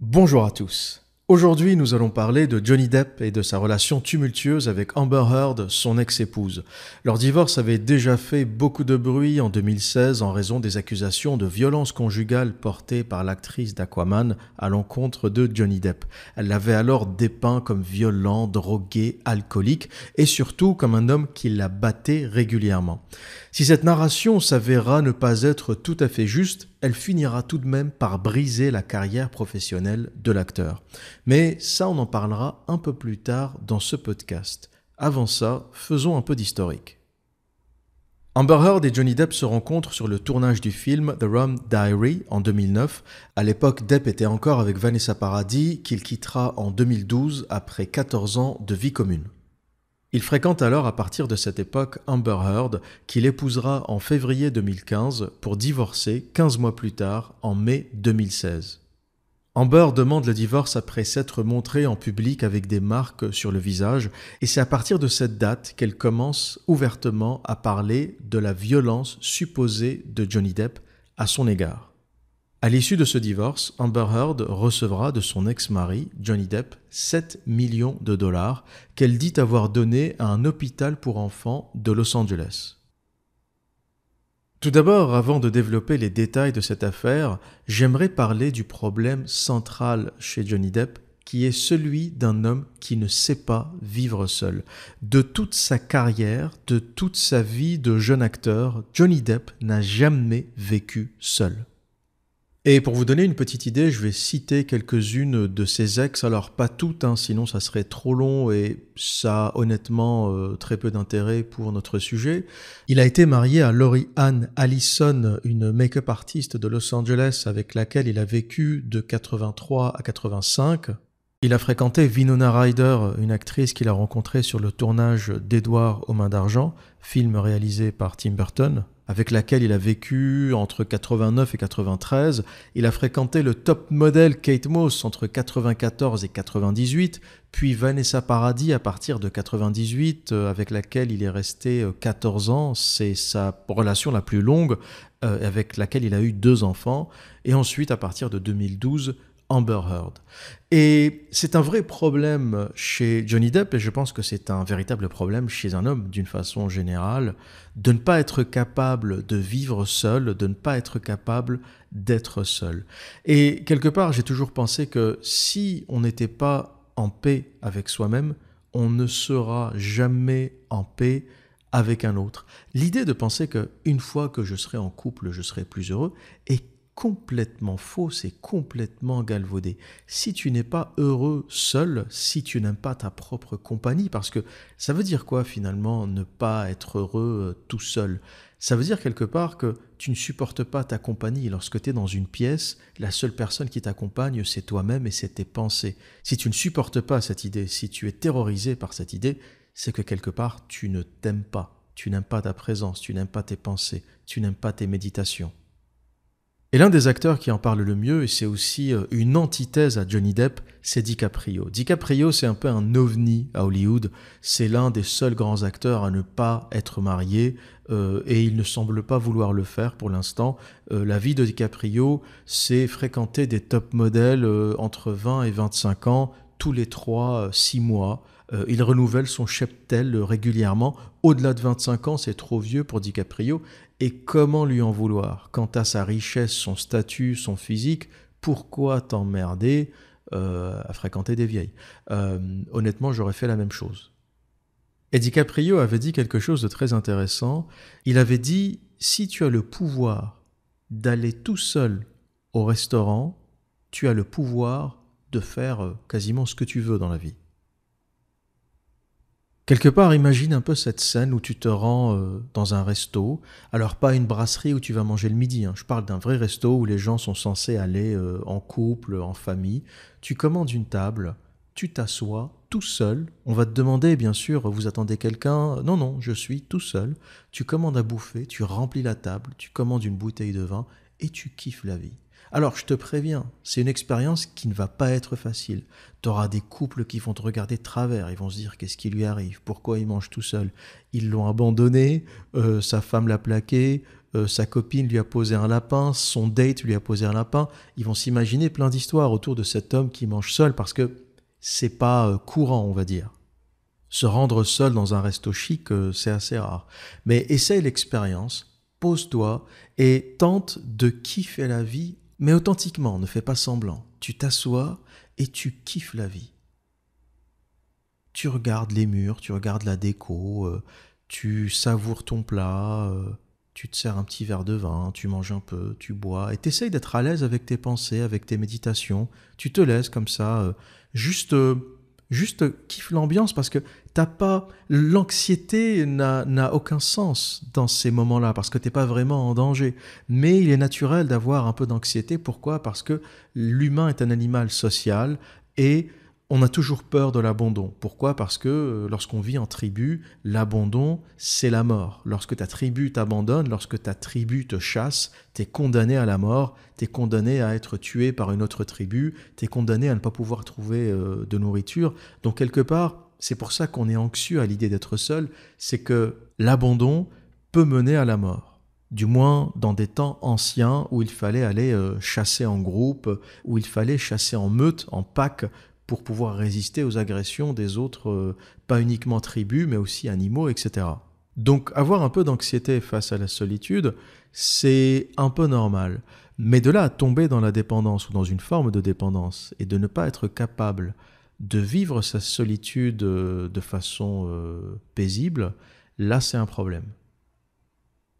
Bonjour à tous. Aujourd'hui, nous allons parler de Johnny Depp et de sa relation tumultueuse avec Amber Heard, son ex-épouse. Leur divorce avait déjà fait beaucoup de bruit en 2016 en raison des accusations de violence conjugale portées par l'actrice d'Aquaman à l'encontre de Johnny Depp. Elle l'avait alors dépeint comme violent, drogué, alcoolique et surtout comme un homme qui la battait régulièrement. Si cette narration s'avéra ne pas être tout à fait juste, elle finira tout de même par briser la carrière professionnelle de l'acteur. Mais ça, on en parlera un peu plus tard dans ce podcast. Avant ça, faisons un peu d'historique. Amber Heard et Johnny Depp se rencontrent sur le tournage du film The Rum Diary en 2009. À l'époque, Depp était encore avec Vanessa Paradis, qu'il quittera en 2012 après 14 ans de vie commune. Il fréquente alors à partir de cette époque Amber Heard, qu'il épousera en février 2015 pour divorcer 15 mois plus tard, en mai 2016. Amber demande le divorce après s'être montrée en public avec des marques sur le visage, et c'est à partir de cette date qu'elle commence ouvertement à parler de la violence supposée de Johnny Depp à son égard. À l'issue de ce divorce, Amber Heard recevra de son ex-mari, Johnny Depp, 7 millions de dollars qu'elle dit avoir donné à un hôpital pour enfants de Los Angeles. Tout d'abord, avant de développer les détails de cette affaire, j'aimerais parler du problème central chez Johnny Depp, qui est celui d'un homme qui ne sait pas vivre seul. De toute sa carrière, de toute sa vie de jeune acteur, Johnny Depp n'a jamais vécu seul. Et pour vous donner une petite idée, je vais citer quelques-unes de ses ex, alors pas toutes, hein, sinon ça serait trop long et ça a honnêtement euh, très peu d'intérêt pour notre sujet. Il a été marié à Lori anne Allison, une make-up artiste de Los Angeles avec laquelle il a vécu de 83 à 85. Il a fréquenté Vinona Ryder, une actrice qu'il a rencontrée sur le tournage d'Edouard aux mains d'argent, film réalisé par Tim Burton, avec laquelle il a vécu entre 89 et 93. Il a fréquenté le top modèle Kate Moss entre 94 et 98, puis Vanessa Paradis à partir de 98, euh, avec laquelle il est resté 14 euh, ans. C'est sa relation la plus longue, euh, avec laquelle il a eu deux enfants. Et ensuite, à partir de 2012, Amber Heard. Et c'est un vrai problème chez Johnny Depp, et je pense que c'est un véritable problème chez un homme d'une façon générale, de ne pas être capable de vivre seul, de ne pas être capable d'être seul. Et quelque part, j'ai toujours pensé que si on n'était pas en paix avec soi-même, on ne sera jamais en paix avec un autre. L'idée de penser que une fois que je serai en couple, je serai plus heureux est complètement fausse et complètement galvaudée. Si tu n'es pas heureux seul, si tu n'aimes pas ta propre compagnie, parce que ça veut dire quoi finalement ne pas être heureux euh, tout seul Ça veut dire quelque part que tu ne supportes pas ta compagnie. Lorsque tu es dans une pièce, la seule personne qui t'accompagne, c'est toi-même et c'est tes pensées. Si tu ne supportes pas cette idée, si tu es terrorisé par cette idée, c'est que quelque part tu ne t'aimes pas. Tu n'aimes pas ta présence, tu n'aimes pas tes pensées, tu n'aimes pas tes méditations. Et l'un des acteurs qui en parle le mieux, et c'est aussi euh, une antithèse à Johnny Depp, c'est DiCaprio. DiCaprio, c'est un peu un ovni à Hollywood. C'est l'un des seuls grands acteurs à ne pas être marié, euh, et il ne semble pas vouloir le faire pour l'instant. Euh, la vie de DiCaprio, c'est fréquenter des top modèles entre 20 et 25 ans, tous les 3-6 mois. il renouvelle son cheptel régulièrement. Au-delà de 25 ans, c'est trop vieux pour DiCaprio. Et comment lui en vouloir Quant à sa richesse, son statut, son physique, pourquoi t'emmerder euh, à fréquenter des vieilles euh, Honnêtement, j'aurais fait la même chose. Eddie Caprio avait dit quelque chose de très intéressant. Il avait dit si tu as le pouvoir d'aller tout seul au restaurant, tu as le pouvoir de faire euh, quasiment ce que tu veux dans la vie. Quelque part, imagine un peu cette scène où tu te rends euh, dans un resto, alors pas une brasserie où tu vas manger le midi, hein. je parle d'un vrai resto où les gens sont censés aller euh, en couple, en famille. Tu commandes une table, tu t'assois tout seul, on va te demander bien sûr, vous attendez quelqu'un Non, non, je suis tout seul. Tu commandes à bouffer, tu remplis la table, tu commandes une bouteille de vin et tu kiffes la vie. Alors je te préviens, c'est une expérience qui ne va pas être facile. Tu auras des couples qui vont te regarder de travers, ils vont se dire qu'est-ce qui lui arrive, pourquoi il mange tout seul, ils l'ont abandonné, euh, sa femme l'a plaqué, euh, sa copine lui a posé un lapin, son date lui a posé un lapin, ils vont s'imaginer plein d'histoires autour de cet homme qui mange seul parce que c'est pas euh, courant, on va dire. Se rendre seul dans un resto chic, c'est assez rare. Mais essaye l'expérience, pose-toi et tente de kiffer la vie mais authentiquement, ne fais pas semblant. Tu t'assois et tu kiffes la vie. Tu regardes les murs, tu regardes la déco, euh, tu savoures ton plat, euh, tu te sers un petit verre de vin, tu manges un peu, tu bois, et tu t'essayes d'être à l'aise avec tes pensées, avec tes méditations. Tu te laisses comme ça, euh, juste Juste kiffe l'ambiance parce que t'as pas l'anxiété n'a aucun sens dans ces moments-là parce que t'es pas vraiment en danger. Mais il est naturel d'avoir un peu d'anxiété. Pourquoi Parce que l'humain est un animal social et on a toujours peur de l'abandon. Pourquoi Parce que euh, lorsqu'on vit en tribu, l'abandon, c'est la mort. Lorsque ta tribu t'abandonne, lorsque ta tribu te chasse, t'es condamné à la mort, t'es condamné à être tué par une autre tribu, t'es condamné à ne pas pouvoir trouver euh, de nourriture. Donc quelque part, c'est pour ça qu'on est anxieux à l'idée d'être seul, c'est que l'abandon peut mener à la mort du moins dans des temps anciens où il fallait aller euh, chasser en groupe, où il fallait chasser en meute, en pack, pour pouvoir résister aux agressions des autres, euh, pas uniquement tribus, mais aussi animaux, etc. Donc avoir un peu d'anxiété face à la solitude, c'est un peu normal. Mais de là à tomber dans la dépendance ou dans une forme de dépendance et de ne pas être capable de vivre sa solitude euh, de façon euh, paisible, là c'est un problème.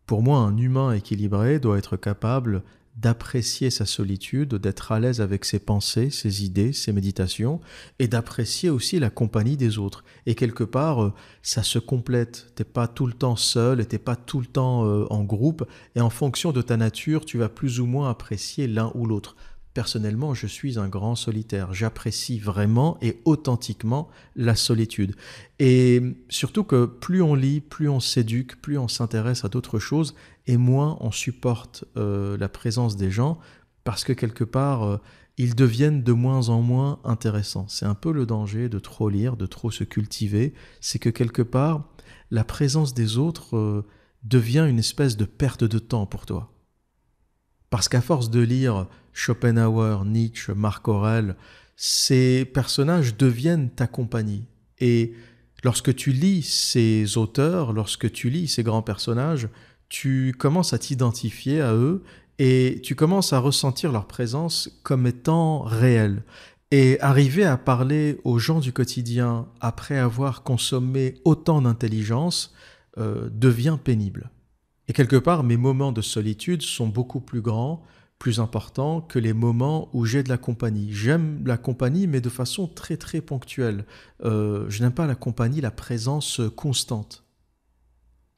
Pour moi, un humain équilibré doit être capable d'apprécier sa solitude, d'être à l'aise avec ses pensées, ses idées, ses méditations, et d'apprécier aussi la compagnie des autres. Et quelque part, euh, ça se complète. T'es pas tout le temps seul, t'es pas tout le temps euh, en groupe, et en fonction de ta nature, tu vas plus ou moins apprécier l'un ou l'autre personnellement, je suis un grand solitaire. J'apprécie vraiment et authentiquement la solitude. Et surtout que plus on lit, plus on s'éduque, plus on s'intéresse à d'autres choses, et moins on supporte euh, la présence des gens, parce que quelque part, euh, ils deviennent de moins en moins intéressants. C'est un peu le danger de trop lire, de trop se cultiver, c'est que quelque part, la présence des autres euh, devient une espèce de perte de temps pour toi. Parce qu'à force de lire Schopenhauer, Nietzsche, Marc Aurel, ces personnages deviennent ta compagnie. Et lorsque tu lis ces auteurs, lorsque tu lis ces grands personnages, tu commences à t'identifier à eux et tu commences à ressentir leur présence comme étant réelle. Et arriver à parler aux gens du quotidien après avoir consommé autant d'intelligence euh, devient pénible. Et quelque part, mes moments de solitude sont beaucoup plus grands, plus importants que les moments où j'ai de la compagnie. J'aime la compagnie, mais de façon très très ponctuelle. Euh, je n'aime pas la compagnie, la présence constante.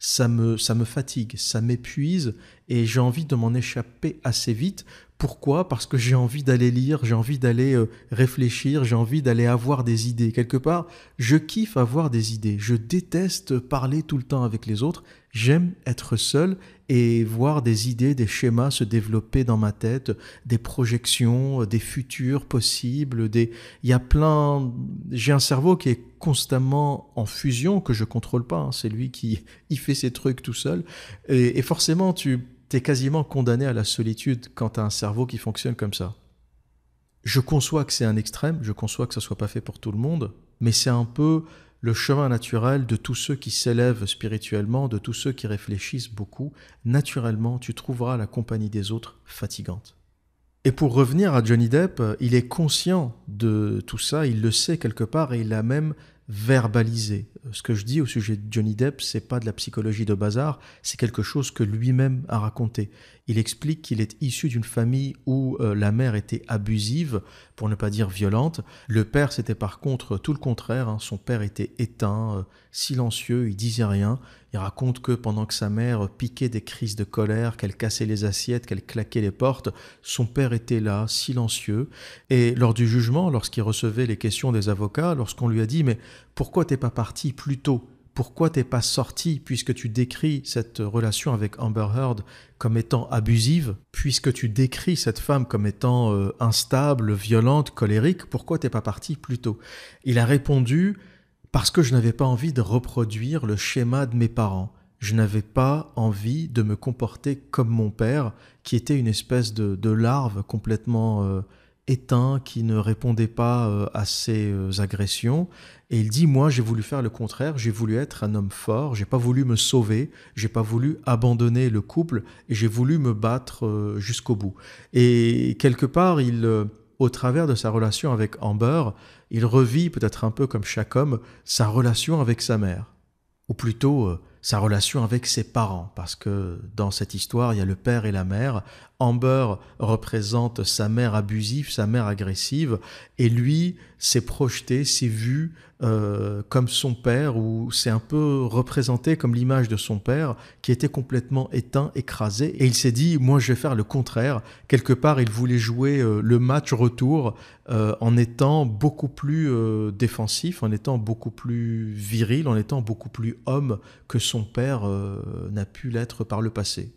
Ça me, ça me fatigue, ça m'épuise et j'ai envie de m'en échapper assez vite. Pourquoi Parce que j'ai envie d'aller lire, j'ai envie d'aller euh, réfléchir, j'ai envie d'aller avoir des idées. Quelque part, je kiffe avoir des idées. Je déteste parler tout le temps avec les autres J'aime être seul et voir des idées, des schémas se développer dans ma tête, des projections, des futurs possibles, des il y a plein j'ai un cerveau qui est constamment en fusion que je contrôle pas, hein. c'est lui qui y fait ses trucs tout seul et, forcément tu es quasiment condamné à la solitude quand tu as un cerveau qui fonctionne comme ça. Je conçois que c'est un extrême, je conçois que ça soit pas fait pour tout le monde, mais c'est un peu le chemin naturel de tous ceux qui s'élèvent spirituellement, de tous ceux qui réfléchissent beaucoup, naturellement tu trouveras la compagnie des autres fatigante. Et pour revenir à Johnny Depp, il est conscient de tout ça, il le sait quelque part et il l'a même verbalisé. Ce que je dis au sujet de Johnny Depp, c'est pas de la psychologie de bazar, c'est quelque chose que lui-même a raconté. Il explique qu'il est issu d'une famille où euh, la mère était abusive, pour ne pas dire violente. Le père, c'était par contre tout le contraire. Hein. Son père était éteint, euh, silencieux, il disait rien. Il raconte que pendant que sa mère piquait des crises de colère, qu'elle cassait les assiettes, qu'elle claquait les portes, son père était là, silencieux. Et lors du jugement, lorsqu'il recevait les questions des avocats, lorsqu'on lui a dit Mais pourquoi t'es pas parti plus tôt pourquoi t'es pas sorti puisque tu décris cette relation avec Amber Heard comme étant abusive, puisque tu décris cette femme comme étant euh, instable, violente, colérique, pourquoi t'es pas parti plus tôt Il a répondu parce que je n'avais pas envie de reproduire le schéma de mes parents. Je n'avais pas envie de me comporter comme mon père, qui était une espèce de, larve complètement euh, éteint, qui ne répondait pas euh, à ses euh, agressions. Et il dit Moi, j'ai voulu faire le contraire, j'ai voulu être un homme fort, j'ai pas voulu me sauver, j'ai pas voulu abandonner le couple, et j'ai voulu me battre euh, jusqu'au bout. Et quelque part, il au travers de sa relation avec Amber, il revit peut-être un peu comme chaque homme sa relation avec sa mère, ou plutôt sa relation avec ses parents, parce que dans cette histoire, il y a le père et la mère, Amber représente sa mère abusive, sa mère agressive, et lui s'est projeté, s'est vu euh, comme son père, ou s'est un peu représenté comme l'image de son père, qui était complètement éteint, écrasé, et il s'est dit, moi je vais faire le contraire. Quelque part, il voulait jouer euh, le match retour euh, en étant beaucoup plus défensif, en étant beaucoup plus viril, en étant beaucoup plus homme que son père n'a pu l'être par le passé.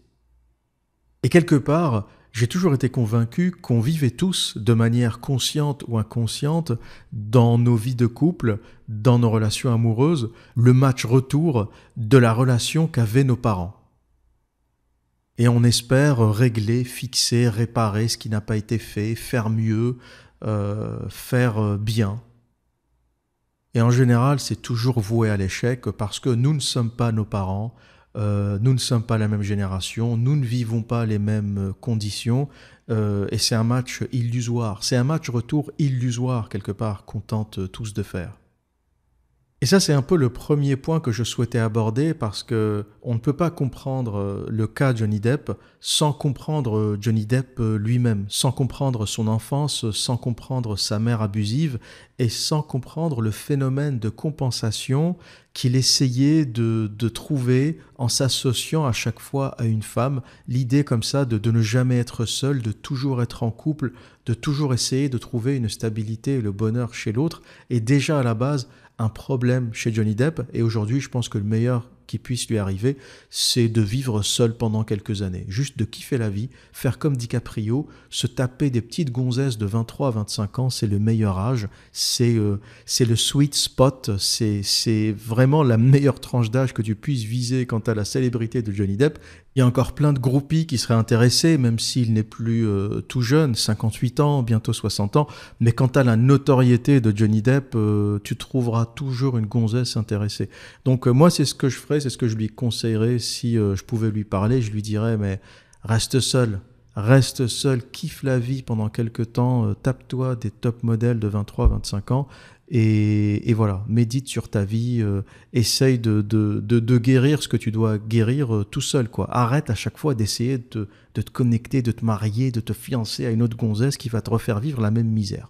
Et quelque part, j'ai toujours été convaincu qu'on vivait tous, de manière consciente ou inconsciente, dans nos vies de couple, dans nos relations amoureuses, le match retour de la relation qu'avaient nos parents. Et on espère régler, fixer, réparer ce qui n'a pas été fait, faire mieux, euh, faire euh, bien. Et en général, c'est toujours voué à l'échec parce que nous ne sommes pas nos parents, euh, nous ne sommes pas la même génération, nous ne vivons pas les mêmes euh, conditions, euh, et c'est un match illusoire, c'est un match retour illusoire quelque part qu'on tente tous de faire. Et ça, c'est un peu le premier point que je souhaitais aborder parce que on ne peut pas comprendre euh, le cas Johnny Depp sans comprendre euh, Johnny Depp euh, lui-même, sans comprendre son enfance, sans comprendre sa mère abusive et sans comprendre le phénomène de compensation qu'il essayait de, trouver en s'associant à chaque fois à une femme, l'idée comme ça de, de ne jamais être seul, de toujours être en couple, de toujours essayer de trouver une stabilité et le bonheur chez l'autre, et déjà à la base, un problème chez Johnny Depp. Et aujourd'hui, je pense que le meilleur qui puisse lui arriver, c'est de vivre seul pendant quelques années. Juste de kiffer la vie, faire comme DiCaprio, se taper des petites gonzesses de 23 à 25 ans, c'est le meilleur âge, c'est euh, c'est le sweet spot, c'est vraiment la meilleure tranche d'âge que tu puisses viser quant à la célébrité de Johnny Depp. Il y a encore plein de groupies qui seraient intéressés, même s'il n'est plus euh, tout jeune, 58 ans, bientôt 60 ans. Mais quant à la notoriété de Johnny Depp, euh, tu trouveras toujours une gonzesse intéressée. Donc euh, moi, c'est ce que je ferais, c'est ce que je lui conseillerais si je pouvais lui parler. Je lui dirais, mais reste seul, reste seul, kiffe la vie pendant quelques temps, tape-toi des top modèles de 23-25 ans, et, voilà, médite sur ta vie, euh, essaye de, de, de, guérir ce que tu dois guérir euh, tout seul. quoi. Arrête à chaque fois d'essayer de, te connecter, de te marier, de te fiancer à une autre gonzesse qui va te refaire vivre la même misère.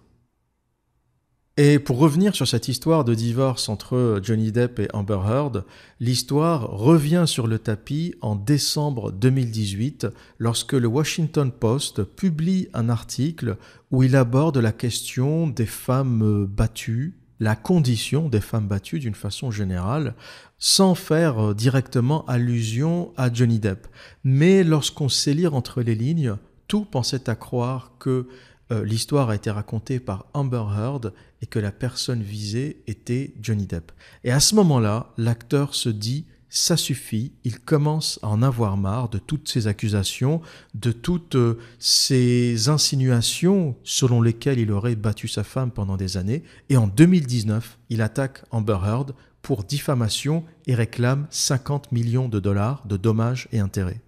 Et pour revenir sur cette histoire de divorce entre euh, Johnny Depp et Amber Heard, l'histoire revient sur le tapis en décembre 2018 lorsque le Washington Post publie un article où il aborde la question des femmes euh, battues, la condition des femmes battues d'une façon générale, sans faire euh, directement allusion à Johnny Depp. Mais lorsqu'on sait lire entre les lignes, tout pensait à croire que euh, l'histoire a été racontée par Amber Heard et que la personne visée était Johnny Depp. Et à ce moment-là, l'acteur se dit ça suffit, il commence à en avoir marre de toutes ces accusations, de toutes euh, ces insinuations selon lesquelles il aurait battu sa femme pendant des années, et en 2019, il attaque Amber Heard pour diffamation et réclame 50 millions de dollars de dommages et intérêts.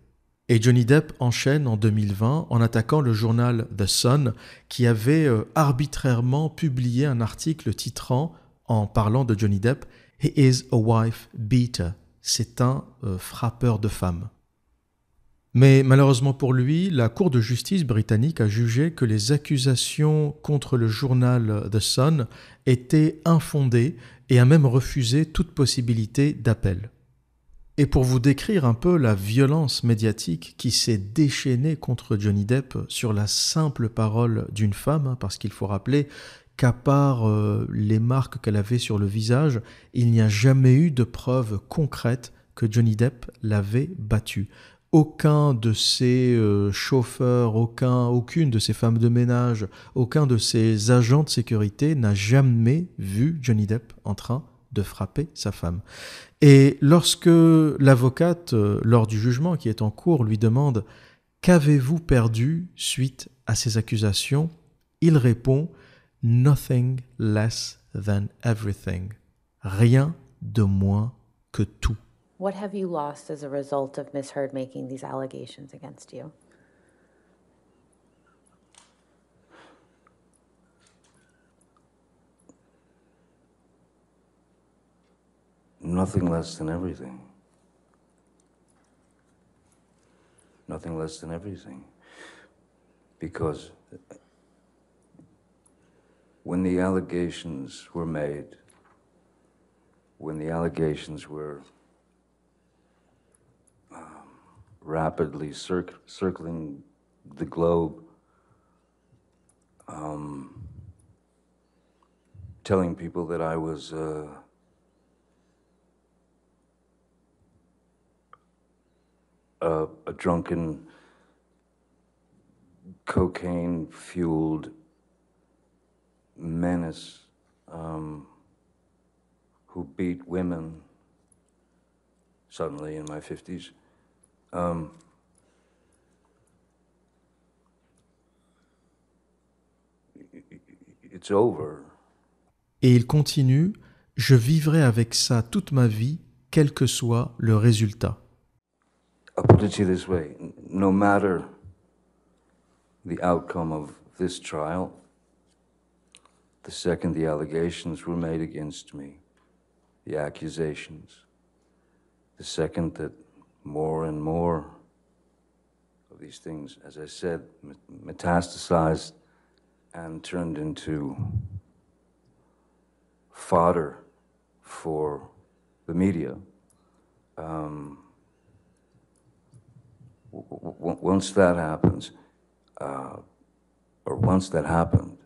Et Johnny Depp enchaîne en 2020 en attaquant le journal The Sun qui avait euh, arbitrairement publié un article titrant en parlant de Johnny Depp He is a wife beater. C'est un euh, frappeur de femmes. Mais malheureusement pour lui, la Cour de justice britannique a jugé que les accusations contre le journal The Sun étaient infondées et a même refusé toute possibilité d'appel. Et pour vous décrire un peu la violence médiatique qui s'est déchaînée contre Johnny Depp sur la simple parole d'une femme, hein, parce qu'il faut rappeler qu'à part euh, les marques qu'elle avait sur le visage, il n'y a jamais eu de preuves concrètes que Johnny Depp l'avait battue. Aucun de ses euh, chauffeurs, aucun, aucune de ses femmes de ménage, aucun de ses agents de sécurité n'a jamais vu Johnny Depp en train de frapper sa femme. Et lorsque l'avocate, euh, lors du jugement qui est en cours, lui demande Qu'avez-vous perdu suite à ces accusations il répond Nothing less than everything. Rien de moins que tout. What have you lost as a result of Heard making these allegations against you? nothing less than everything. Nothing less than everything. Because when the allegations were made, when the allegations were um, rapidly cir circling the globe, um, telling people that I was. Uh, Uh, a drunken, cocaine fueled menace um, who beat women suddenly in my 50s. Um, it's over. Et il continue, je vivrai avec ça toute ma vie, quel que soit le résultat. I put it to you this way no matter the outcome of this trial, the second the allegations were made against me, the accusations, the second that more and more of these things, as I said, metastasized and turned into fodder for the media. Um, once that happens, uh, or once that happened,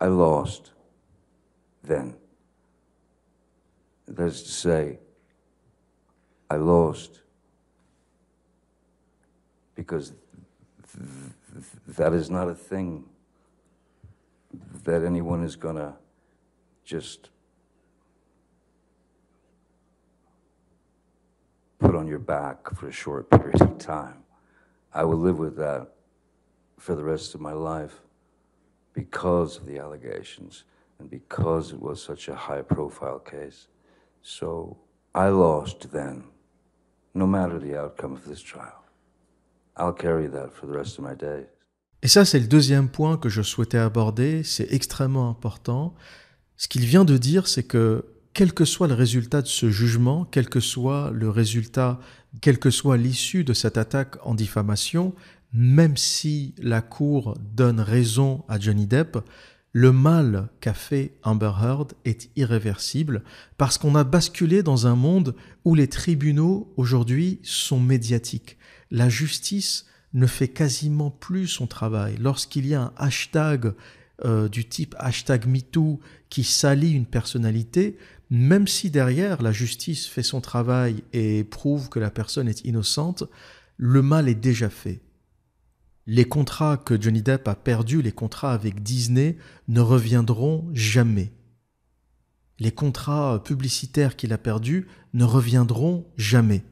I lost then. That is to say, I lost because that is not a thing that anyone is going to just put on your back for a short period of time. I will live with that for the rest of my life because of the allegations and because it was such a high profile case. So I lost then, no matter the outcome of this trial. I'll carry that for the rest of my days. Et ça, c'est le deuxième point que je souhaitais aborder. C'est extrêmement important. Ce qu'il vient de dire, c'est que quel que soit le résultat de ce jugement, quel que soit le résultat, que soit l'issue de cette attaque en diffamation, même si la Cour donne raison à Johnny Depp, le mal qu'a fait Amber Heard est irréversible parce qu'on a basculé dans un monde où les tribunaux aujourd'hui sont médiatiques. La justice ne fait quasiment plus son travail. Lorsqu'il y a un hashtag euh, du type hashtag MeToo qui salit une personnalité, même si derrière la justice fait son travail et prouve que la personne est innocente, le mal est déjà fait. Les contrats que Johnny Depp a perdus, les contrats avec Disney, ne reviendront jamais. Les contrats publicitaires qu'il a perdus ne reviendront jamais.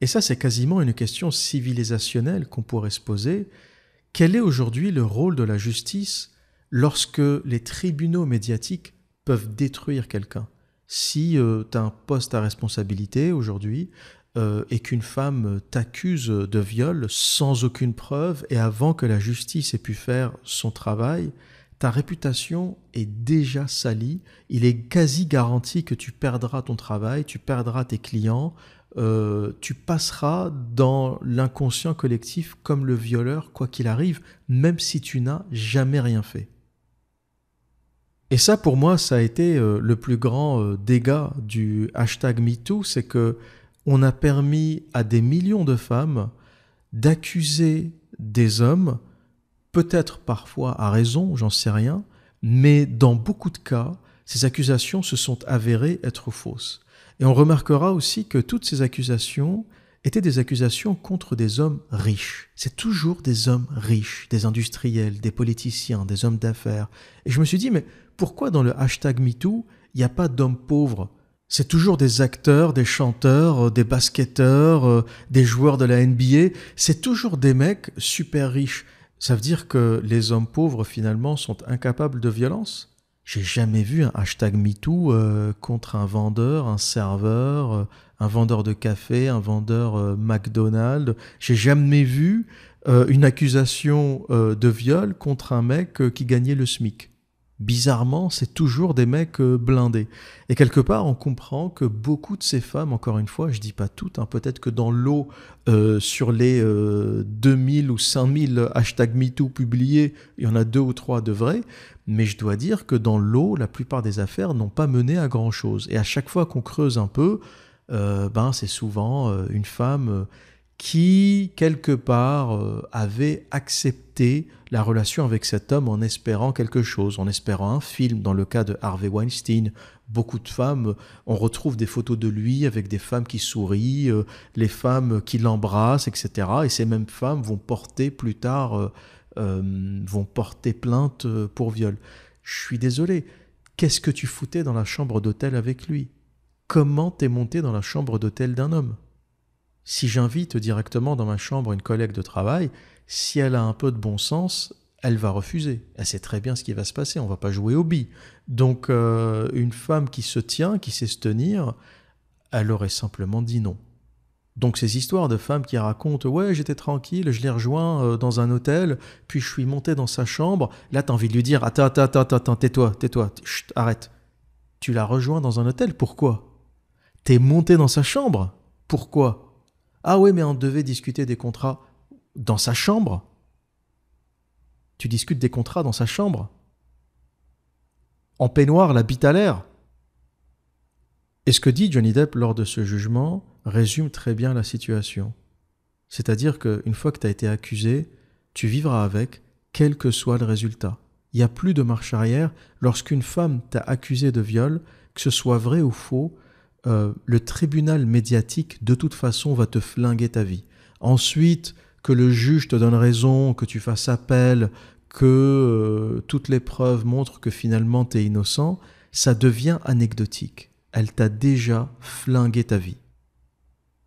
Et ça, c'est quasiment une question civilisationnelle qu'on pourrait se poser. Quel est aujourd'hui le rôle de la justice lorsque les tribunaux médiatiques peuvent détruire quelqu'un. Si euh, tu as un poste à responsabilité aujourd'hui euh, et qu'une femme euh, t'accuse de viol sans aucune preuve et avant que la justice ait pu faire son travail, ta réputation est déjà salie. Il est quasi garanti que tu perdras ton travail, tu perdras tes clients, tu passeras dans l'inconscient collectif comme le violeur, quoi qu'il arrive, même si tu n'as jamais rien fait. Et ça, pour moi, ça a été euh, le plus grand euh, dégât du hashtag MeToo, c'est que on a permis à des millions de femmes d'accuser des hommes, peut-être parfois à raison, j'en sais rien, mais dans beaucoup de cas, ces accusations se sont avérées être fausses. Et on remarquera aussi que toutes ces accusations étaient des accusations contre des hommes riches. C'est toujours des hommes riches, des industriels, des politiciens, des hommes d'affaires. Et je me suis dit, mais pourquoi dans le hashtag MeToo, il n'y a pas d'hommes pauvres c'est toujours des acteurs, des chanteurs, euh, des basketteurs, euh, des joueurs de la NBA. C'est toujours des mecs super riches. Ça veut dire que les hommes pauvres, finalement, sont incapables de violence j'ai jamais vu un hashtag MeToo euh, contre un vendeur, un serveur, euh, un vendeur de café, un vendeur euh, McDonald's. J'ai jamais vu une accusation de viol contre un mec qui gagnait le SMIC bizarrement, c'est toujours des mecs euh, blindés. Et quelque part, on comprend que beaucoup de ces femmes, encore une fois, je dis pas toutes, hein, peut-être que dans l'eau, euh, sur les 2000 euh, ou 5000 hashtag MeToo publiés, il y en a deux ou trois de vrais, mais je dois dire que dans l'eau, la plupart des affaires n'ont pas mené à grand-chose. Et à chaque fois qu'on creuse un peu, ben, c'est souvent une femme qui, quelque part, euh, avait accepté la relation avec cet homme en espérant quelque chose, en espérant un film. Dans le cas de Harvey Weinstein, beaucoup de femmes, on retrouve des photos de lui avec des femmes qui sourient, euh, les femmes qui l'embrassent, etc. Et ces mêmes femmes vont porter plus tard, euh, vont porter plainte pour viol. Je suis désolé. Qu'est-ce que tu foutais dans la chambre d'hôtel avec lui Comment t'es monté dans la chambre d'hôtel d'un homme si j'invite directement dans ma chambre une collègue de travail, si elle a un peu de bon sens, elle va refuser. Elle sait très bien ce qui va se passer, on ne va pas jouer au bi. Donc euh, une femme qui se tient, qui sait se tenir, elle aurait simplement dit non. Donc ces histoires de femmes qui racontent ouais j'étais tranquille, je l'ai rejoint euh, dans un hôtel, puis je suis monté dans sa chambre. Là t'as envie de lui dire attends attends attends attends tais-toi tais-toi arrête. Tu l'as rejoint dans un hôtel pourquoi T'es monté dans sa chambre pourquoi ah ouais, mais on devait discuter des contrats dans sa chambre Tu discutes des contrats dans sa chambre En peignoir, la bite à l'air Et ce que dit Johnny Depp lors de ce jugement résume très bien la situation. C'est-à-dire qu'une fois que tu as été accusé, tu vivras avec, quel que soit le résultat. Il n'y a plus de marche arrière lorsqu'une femme t'a accusé de viol, que ce soit vrai ou faux, euh, le tribunal médiatique, de toute façon, va te flinguer ta vie. Ensuite, que le juge te donne raison, que tu fasses appel, que euh, toutes les preuves montrent que finalement tu es innocent, ça devient anecdotique. Elle t'a déjà flingué ta vie.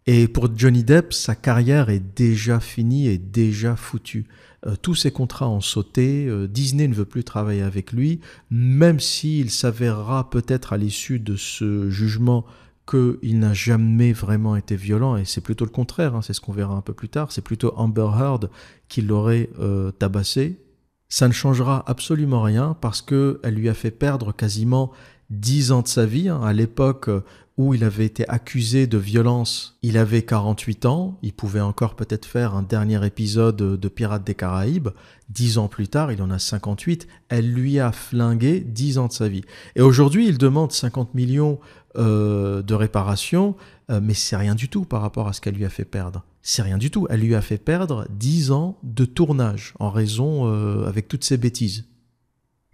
Et pour Johnny Depp, sa carrière est déjà finie et déjà foutue. Euh, tous ses contrats ont sauté, Disney ne veut plus travailler avec lui, même s'il s'avérera peut-être à l'issue de ce jugement qu'il n'a jamais vraiment été violent, et c'est plutôt le contraire, hein, c'est ce qu'on verra un peu plus tard, c'est plutôt Amber Heard qui l'aurait euh, tabassé. Ça ne changera absolument rien parce qu'elle lui a fait perdre quasiment 10 ans de sa vie. Hein. À l'époque où il avait été accusé de violence, il avait 48 ans, il pouvait encore peut-être faire un dernier épisode de Pirates des Caraïbes. 10 ans plus tard, il en a 58, elle lui a flingué 10 ans de sa vie. Et aujourd'hui, il demande 50 millions euh, de réparation, euh, mais c'est rien du tout par rapport à ce qu'elle lui a fait perdre. C'est rien du tout. Elle lui a fait perdre 10 ans de tournage en raison euh, avec toutes ces bêtises.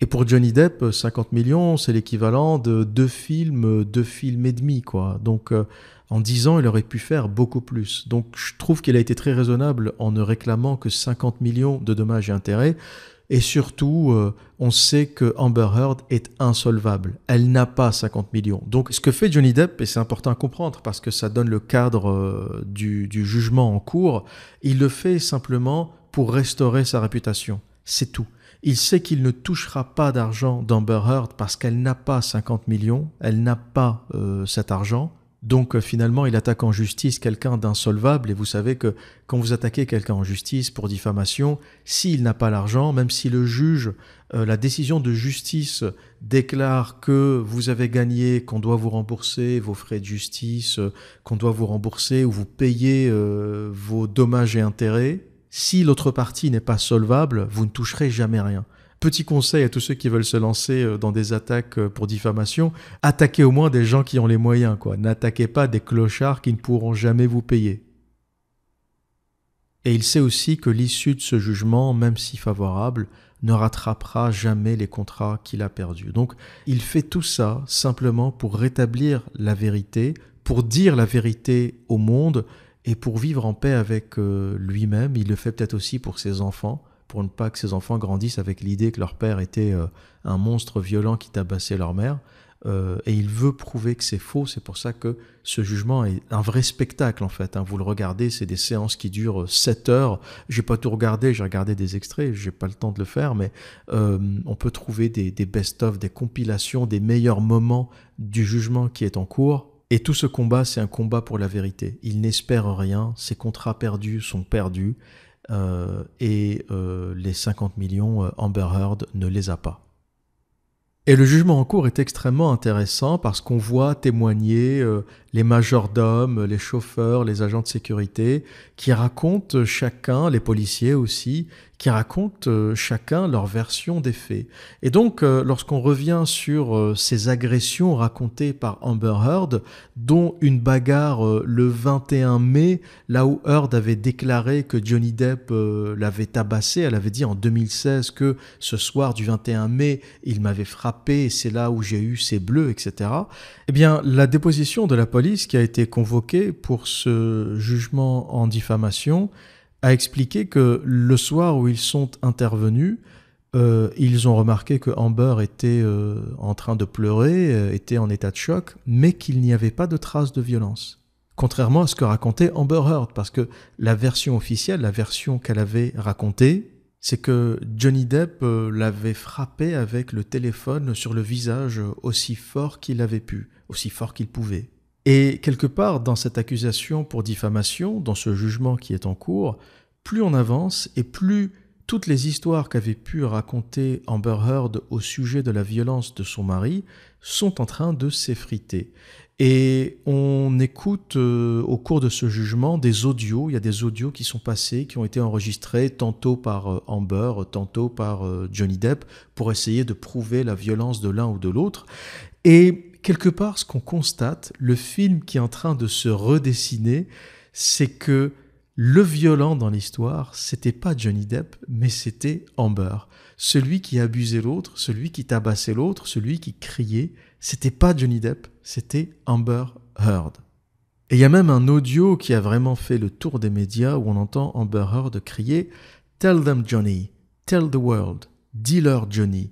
Et pour Johnny Depp, 50 millions, c'est l'équivalent de deux films, deux films et demi, quoi. Donc, en 10 ans, il aurait pu faire beaucoup plus. Donc, je trouve qu'il a été très raisonnable en ne réclamant que 50 millions de dommages et intérêts, et surtout, euh, on sait que Amber Heard est insolvable. Elle n'a pas 50 millions. Donc, ce que fait Johnny Depp, et c'est important à comprendre parce que ça donne le cadre euh, du, jugement en cours, il le fait simplement pour restaurer sa réputation. C'est tout. Il sait qu'il ne touchera pas d'argent d'Amber Heard parce qu'elle n'a pas 50 millions, elle n'a pas euh, cet argent, donc euh, finalement, il attaque en justice quelqu'un d'insolvable, et vous savez que quand vous attaquez quelqu'un en justice pour diffamation, s'il n'a pas l'argent, même si le juge, euh, la décision de justice déclare que vous avez gagné, qu'on doit vous rembourser vos frais de justice, euh, qu'on doit vous rembourser ou vous payer vos dommages et intérêts, si l'autre partie n'est pas solvable, vous ne toucherez jamais rien petit conseil à tous ceux qui veulent se lancer euh, dans des attaques euh, pour diffamation, attaquez au moins des gens qui ont les moyens, quoi. N'attaquez pas des clochards qui ne pourront jamais vous payer. Et il sait aussi que l'issue de ce jugement, même si favorable, ne rattrapera jamais les contrats qu'il a perdus. Donc il fait tout ça simplement pour rétablir la vérité, pour dire la vérité au monde et pour vivre en paix avec euh, lui-même. Il le fait peut-être aussi pour ses enfants ne pas que ses enfants grandissent avec l'idée que leur père était euh, un monstre violent qui tabassait leur mère. Euh, et il veut prouver que c'est faux. C'est pour ça que ce jugement est un vrai spectacle en fait. Hein. Vous le regardez, c'est des séances qui durent 7 euh, heures. J'ai pas tout regardé, j'ai regardé des extraits, j'ai pas le temps de le faire, mais on peut trouver des, des best-of, des compilations, des meilleurs moments du jugement qui est en cours. Et tout ce combat, c'est un combat pour la vérité. Il n'espère rien, ses contrats perdus sont perdus. Euh, et euh, les 50 millions, euh, Amber Heard ne les a pas. Et le jugement en cours est extrêmement intéressant parce qu'on voit témoigner les majordomes, les chauffeurs, les agents de sécurité, qui racontent chacun, les policiers aussi, qui racontent euh, chacun leur version des faits. Et donc, euh, lorsqu'on revient sur euh, ces agressions racontées par Amber Heard, dont une bagarre le 21 mai, là où Heard avait déclaré que Johnny Depp l'avait tabassé, elle avait dit en 2016 que ce soir du 21 mai, il m'avait frappé et c'est là où j'ai eu ces bleus, etc. Eh bien, la déposition de la police qui a été convoqué pour ce jugement en diffamation, a expliqué que le soir où ils sont intervenus, euh, ils ont remarqué que Amber était euh, en train de pleurer, euh, était en état de choc, mais qu'il n'y avait pas de traces de violence. Contrairement à ce que racontait Amber Heard, parce que la version officielle, la version qu'elle avait racontée, c'est que Johnny Depp l'avait frappé avec le téléphone sur le visage aussi fort qu'il avait pu, aussi fort qu'il pouvait. Et quelque part, dans cette accusation pour diffamation, dans ce jugement qui est en cours, plus on avance et plus toutes les histoires qu'avait pu raconter Amber Heard au sujet de la violence de son mari sont en train de s'effriter. Et on écoute euh, au cours de ce jugement des audios, il y a des audios qui sont passés, qui ont été enregistrés tantôt par euh, Amber, tantôt par euh, Johnny Depp, pour essayer de prouver la violence de l'un ou de l'autre. Et quelque part, ce qu'on constate, le film qui est en train de se redessiner, c'est que le violent dans l'histoire, c'était pas Johnny Depp, mais c'était Amber. Celui qui abusait l'autre, celui qui tabassait l'autre, celui qui criait, c'était pas Johnny Depp, c'était Amber Heard. Et il y a même un audio qui a vraiment fait le tour des médias où on entend Amber Heard crier Tell them Johnny, tell the world, dis-leur Johnny.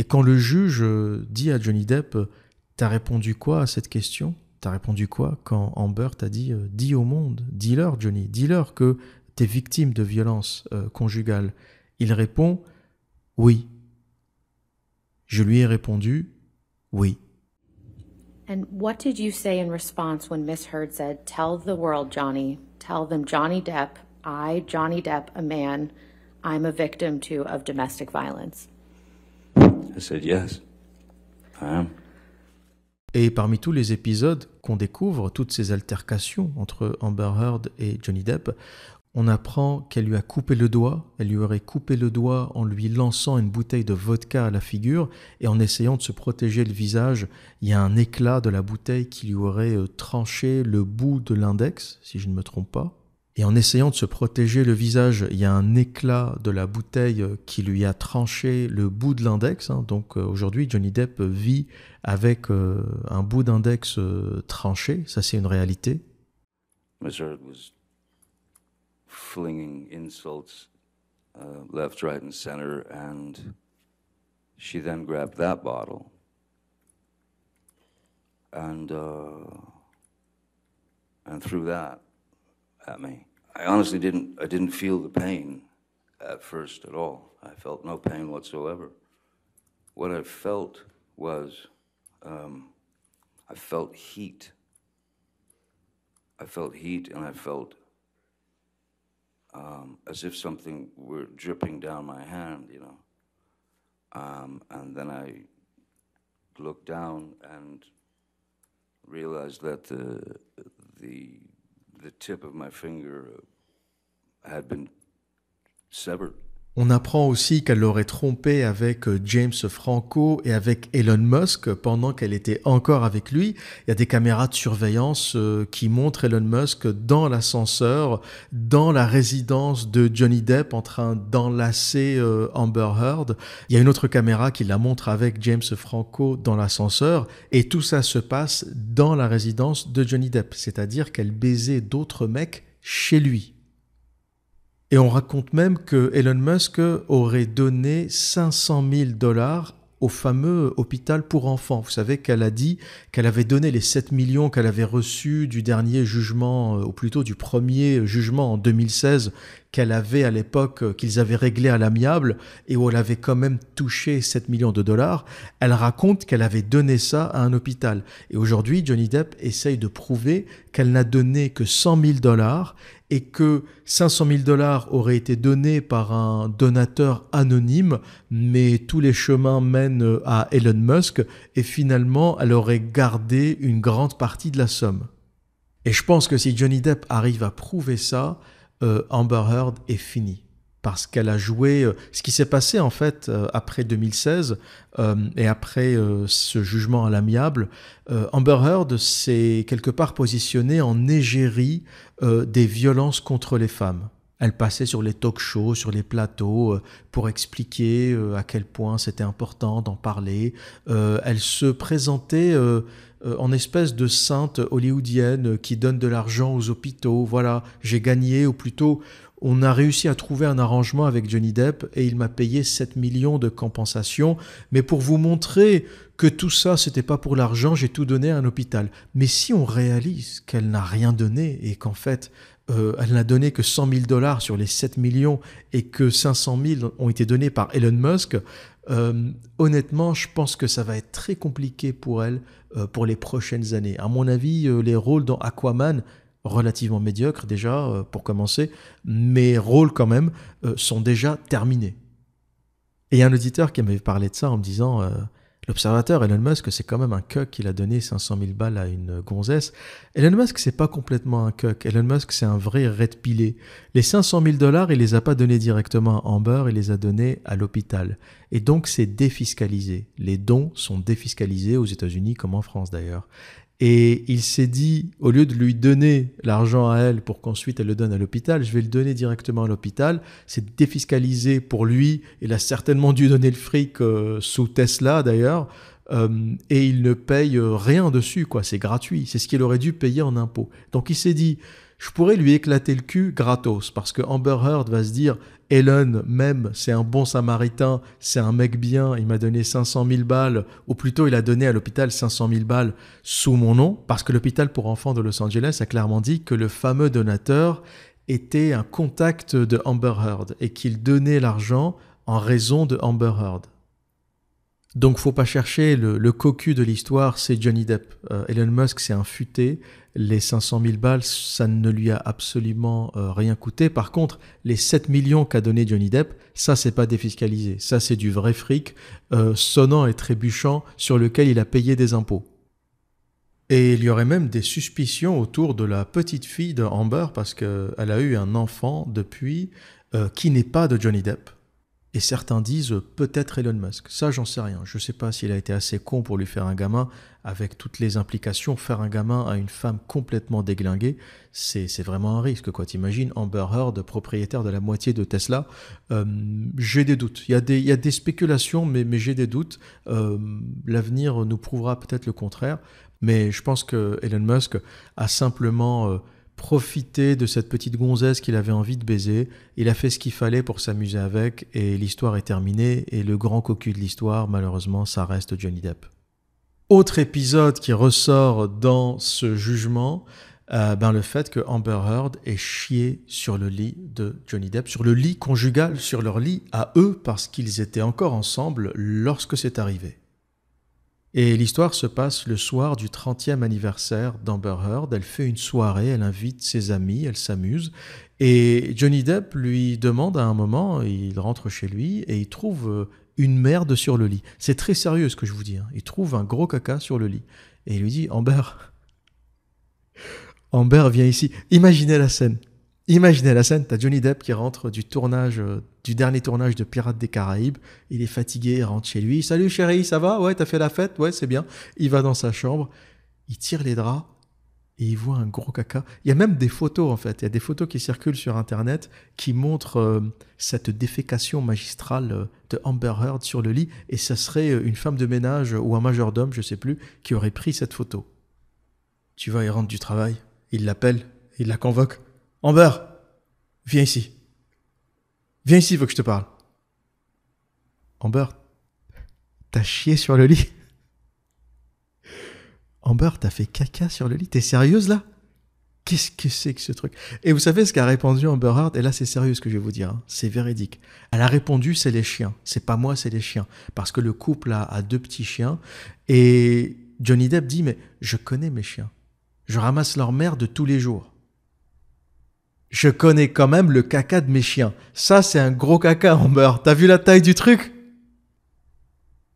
Et quand le juge dit à Johnny Depp, t'as répondu quoi à cette question T'as répondu quoi quand Amber t'a dit, euh, dis au monde, dis-leur Johnny, dis-leur que t'es victime de violence euh, conjugale Il répond, oui. Je lui ai répondu, oui. And what did you say in response when Miss Heard said, tell the world, Johnny, tell them Johnny Depp, I, Johnny Depp, a man, I'm a victim too of domestic violence? Hein? Et parmi tous les épisodes qu'on découvre, toutes ces altercations entre Amber Heard et Johnny Depp, on apprend qu'elle lui a coupé le doigt, elle lui aurait coupé le doigt en lui lançant une bouteille de vodka à la figure et en essayant de se protéger le visage, il y a un éclat de la bouteille qui lui aurait euh, tranché le bout de l'index, si je ne me trompe pas et en essayant de se protéger le visage, il y a un éclat de la bouteille qui lui a tranché le bout de l'index. Hein. Donc euh, aujourd'hui, Johnny Depp vit avec euh, un bout d'index euh, tranché. Ça, c'est une réalité. I honestly didn't, I didn't feel the pain at first at all. I felt no pain whatsoever. What I felt was um, I felt heat. I felt heat and I felt um, as if something were dripping down my hand, you know. Um, and then I looked down and realized that the, the the tip of my finger had been severed. On apprend aussi qu'elle l'aurait trompé avec euh, James Franco et avec Elon Musk pendant qu'elle était encore avec lui. Il y a des caméras de surveillance euh, qui montrent Elon Musk dans l'ascenseur, dans la résidence de Johnny Depp en train d'enlacer euh, Amber Heard. Il y a une autre caméra qui la montre avec James Franco dans l'ascenseur et tout ça se passe dans la résidence de Johnny Depp, c'est-à-dire qu'elle baisait d'autres mecs chez lui. Et on raconte même que Elon Musk aurait donné 500 000 dollars au fameux hôpital pour enfants. Vous savez qu'elle a dit qu'elle avait donné les 7 millions qu'elle avait reçus du dernier jugement, euh, ou plutôt du premier jugement en 2016, qu'elle avait à l'époque, euh, qu'ils avaient réglé à l'amiable et où elle avait quand même touché 7 millions de dollars, elle raconte qu'elle avait donné ça à un hôpital. Et aujourd'hui, Johnny Depp essaye de prouver qu'elle n'a donné que 100 000 dollars et que 500 000 dollars auraient été donnés par un donateur anonyme, mais tous les chemins mènent euh, à Elon Musk et finalement elle aurait gardé une grande partie de la somme. Et je pense que si Johnny Depp arrive à prouver ça, euh, Amber Heard est finie parce qu'elle a joué euh, ce qui s'est passé en fait euh, après 2016 et après ce jugement à l'amiable. Amber Heard s'est quelque part positionnée en égérie des violences contre les femmes. Elle passait sur les talk shows, sur les plateaux, pour expliquer à quel point c'était important d'en parler. elle se présentait euh, en espèce de sainte hollywoodienne qui donne de l'argent aux hôpitaux. Voilà, j'ai gagné, ou plutôt, on a réussi à trouver un arrangement avec Johnny Depp et il m'a payé 7 millions de compensation. Mais pour vous montrer que tout ça, c'était pas pour l'argent, j'ai tout donné à un hôpital. Mais si on réalise qu'elle n'a rien donné et qu'en fait, euh, elle n'a donné que 100 000 dollars sur les 7 millions et que 500 000 ont été donnés par Elon Musk, euh, honnêtement, je pense que ça va être très compliqué pour elle euh, pour les prochaines années. À mon avis, euh, les rôles dans Aquaman, relativement médiocres déjà, pour commencer, mais rôles quand même, sont déjà terminés. Et un auditeur qui m'avait parlé de ça en me disant l'observateur Elon Musk, c'est quand même un cuck il a donné 500 000 balles à une gonzesse. Elon Musk, c'est pas complètement un cuck. Elon Musk, c'est un vrai red pilé. Les 500 000 dollars, il les a pas donnés directement à Amber, il les a donnés à l'hôpital. Et donc, c'est défiscalisé. Les dons sont défiscalisés aux États-Unis comme en France d'ailleurs. Et il s'est dit, au lieu de lui donner l'argent à elle pour qu'ensuite elle le donne à l'hôpital, je vais le donner directement à l'hôpital. C'est défiscalisé pour lui. Il a certainement dû donner le fric euh, sous Tesla d'ailleurs. Euh, et il ne paye rien dessus, quoi. C'est gratuit. C'est ce qu'il aurait dû payer en impôts. Donc il s'est dit, je pourrais lui éclater le cul gratos parce que Amber Heard va se dire Ellen même c'est un bon samaritain, c'est un mec bien, il m'a donné 500 000 balles ou plutôt il a donné à l'hôpital 500 000 balles sous mon nom parce que l'hôpital pour enfants de Los Angeles a clairement dit que le fameux donateur était un contact de Amber Heard et qu'il donnait l'argent en raison de Amber Heard. Donc faut pas chercher, le, cocu de l'histoire, c'est Johnny Depp. Euh, Elon Musk, c'est un futé. Les 500 000 balles, ça ne lui a absolument euh, rien coûté. Par contre, les 7 millions qu'a donné Johnny Depp, ça, c'est pas défiscalisé. Ça, c'est du vrai fric, euh, sonnant et trébuchant, sur lequel il a payé des impôts. Et il y aurait même des suspicions autour de la petite fille de Amber, parce qu'elle a eu un enfant depuis, qui n'est pas de Johnny Depp. Et certains disent euh, peut-être Elon Musk. Ça, j'en sais rien. Je ne sais pas s'il a été assez con pour lui faire un gamin, avec toutes les implications. Faire un gamin à une femme complètement déglinguée, c'est vraiment un risque. quoi. T'imagines Amber Heard, propriétaire de la moitié de Tesla hum, J'ai des doutes. Il y, a des, des spéculations, mais, mais j'ai des doutes. Hum, l'avenir nous prouvera peut-être le contraire. Mais je pense que Elon Musk a simplement... Euh, profiter de cette petite gonzesse qu'il avait envie de baiser. Il a fait ce qu'il fallait pour s'amuser avec et l'histoire est terminée. Et le grand cocu de l'histoire, malheureusement, ça reste Johnny Depp. Autre épisode qui ressort dans ce jugement, euh, ben le fait que Amber Heard est chié sur le lit de Johnny Depp, sur le lit conjugal, sur leur lit à eux, parce qu'ils étaient encore ensemble lorsque c'est arrivé. Et l'histoire se passe le soir du 30e anniversaire d'Amber Heard. Elle fait une soirée, elle invite ses amis, elle s'amuse. Et Johnny Depp lui demande à un moment, il rentre chez lui et il trouve euh, une merde sur le lit. C'est très sérieux ce que je vous dis. Hein. Il trouve un gros caca sur le lit. Et il lui dit Amber, Amber, viens ici. Imaginez la scène. Imaginez la scène, t'as Johnny Depp qui rentre du tournage, euh, du dernier tournage de Pirates des Caraïbes. Il est fatigué, il rentre chez lui. Salut chérie, ça va Ouais, t'as fait la fête Ouais, c'est bien. Il va dans sa chambre, il tire les draps et il voit un gros caca. Il y a même des photos en fait. Il y a des photos qui circulent sur Internet qui montrent euh, cette défécation magistrale euh, de Amber Heard sur le lit. Et ça serait une femme de ménage ou un majordome, je sais plus, qui aurait pris cette photo. Tu vois, il rentre du travail, il l'appelle, il la convoque. Amber, viens ici. Viens ici, il faut que je te parle. Amber, t'as chié sur le lit Amber, t'as fait caca sur le lit T'es sérieuse là Qu'est-ce que c'est que ce truc Et vous savez ce qu'a répondu Amber Heard Et là, c'est sérieux ce que je vais vous dire, hein. c'est véridique. Elle a répondu c'est les chiens. C'est pas moi, c'est les chiens. Parce que le couple a, a deux petits chiens. Et Johnny Depp dit mais je connais mes chiens. Je ramasse leur merde tous les jours je connais quand même le caca de mes chiens. Ça, c'est un gros caca, Amber. T'as vu la taille du truc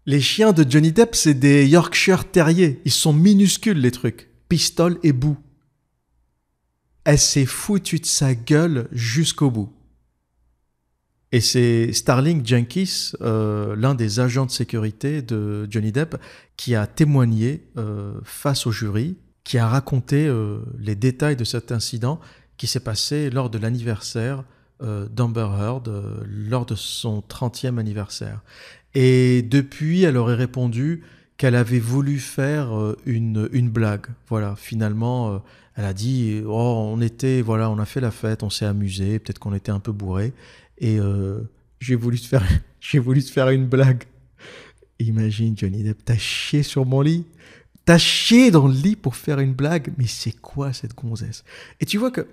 Les chiens de Johnny Depp, c'est des Yorkshire terriers. Ils sont minuscules, les trucs. Pistole et boue. Elle s'est foutue de sa gueule jusqu'au bout. Et c'est Starling Jenkins, euh, l'un des agents de sécurité de Johnny Depp, qui a témoigné euh, face au jury, qui a raconté euh, les détails de cet incident qui s'est passé lors de l'anniversaire euh, d'Amber Heard, euh, lors de son 30e anniversaire. Et depuis, elle aurait répondu qu'elle avait voulu faire euh, une, une blague. Voilà, finalement, elle a dit Oh, on était, voilà, on a fait la fête, on s'est amusé, peut-être qu'on était un peu bourré. Et j'ai voulu, te faire, voulu te faire une blague. Imagine, Johnny Depp, t'as chié sur mon lit. T'as chié dans le lit pour faire une blague. Mais c'est quoi cette gonzesse Et tu vois que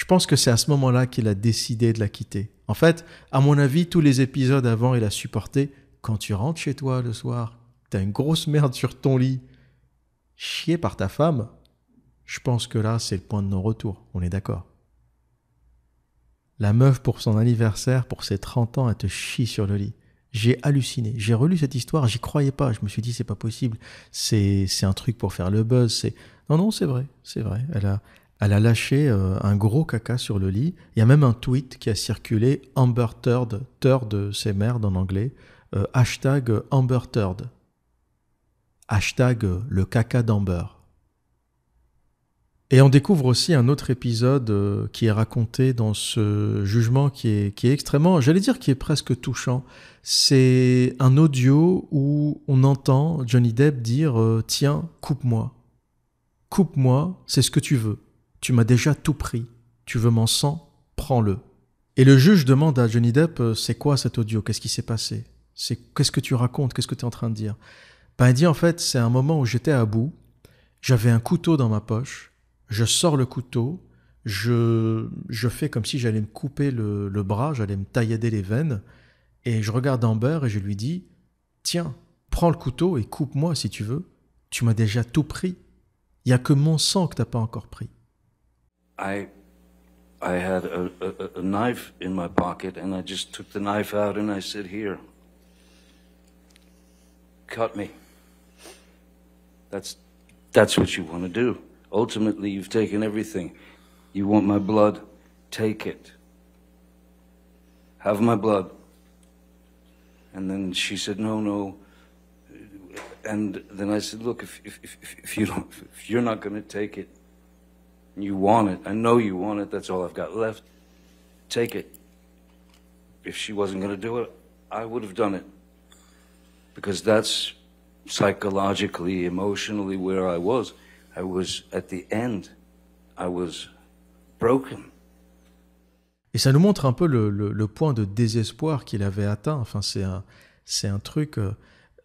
je pense que c'est à ce moment-là qu'il a décidé de la quitter. En fait, à mon avis, tous les épisodes avant, il a supporté. Quand tu rentres chez toi le soir, t'as une grosse merde sur ton lit, chié par ta femme, je pense que là, c'est le point de non-retour. On est d'accord. La meuf, pour son anniversaire, pour ses 30 ans, elle te chie sur le lit. J'ai halluciné. J'ai relu cette histoire, j'y croyais pas. Je me suis dit, c'est pas possible. C'est un truc pour faire le buzz. C'est Non, non, c'est vrai. C'est vrai. Elle a, elle a lâché euh, un gros caca sur le lit. Il y a même un tweet qui a circulé Amber Turd, Turd c'est merde en anglais, euh, hashtag Amber hashtag le caca d'Amber. Et on découvre aussi un autre épisode euh, qui est raconté dans ce jugement qui est extrêmement, j'allais dire qui est presque touchant. C'est un audio où on entend Johnny Depp dire Tiens, coupe-moi. Coupe-moi, c'est ce que tu veux. Tu m'as déjà tout pris. Tu veux mon sang Prends-le. Et le juge demande à Johnny Depp euh, C'est quoi cet audio Qu'est-ce qui s'est passé Qu'est-ce que tu racontes Qu'est-ce que tu es en train de dire ben, Il dit En fait, c'est un moment où j'étais à bout. J'avais un couteau dans ma poche. Je sors le couteau. Je, je fais comme si j'allais me couper le, le bras, j'allais me taillader les veines. Et je regarde Amber et je lui dis Tiens, prends le couteau et coupe-moi si tu veux. Tu m'as déjà tout pris. Il n'y a que mon sang que tu n'as pas encore pris. I, I had a, a, a knife in my pocket and I just took the knife out and I said, here, cut me. That's, that's what you want to do. Ultimately, you've taken everything. You want my blood? Take it. Have my blood. And then she said, no, no. And then I said, look, if, if, if, if you don't, if you're not going to take it, you want it. I know you want it. That's all I've got left. Take it. If she wasn't going to do it, I would have done it. Because that's psychologically, emotionally where I was. I was at the end. I was broken. Et ça nous montre un peu le, le, le point de désespoir qu'il avait atteint. Enfin, c'est un, c'est un truc. Euh,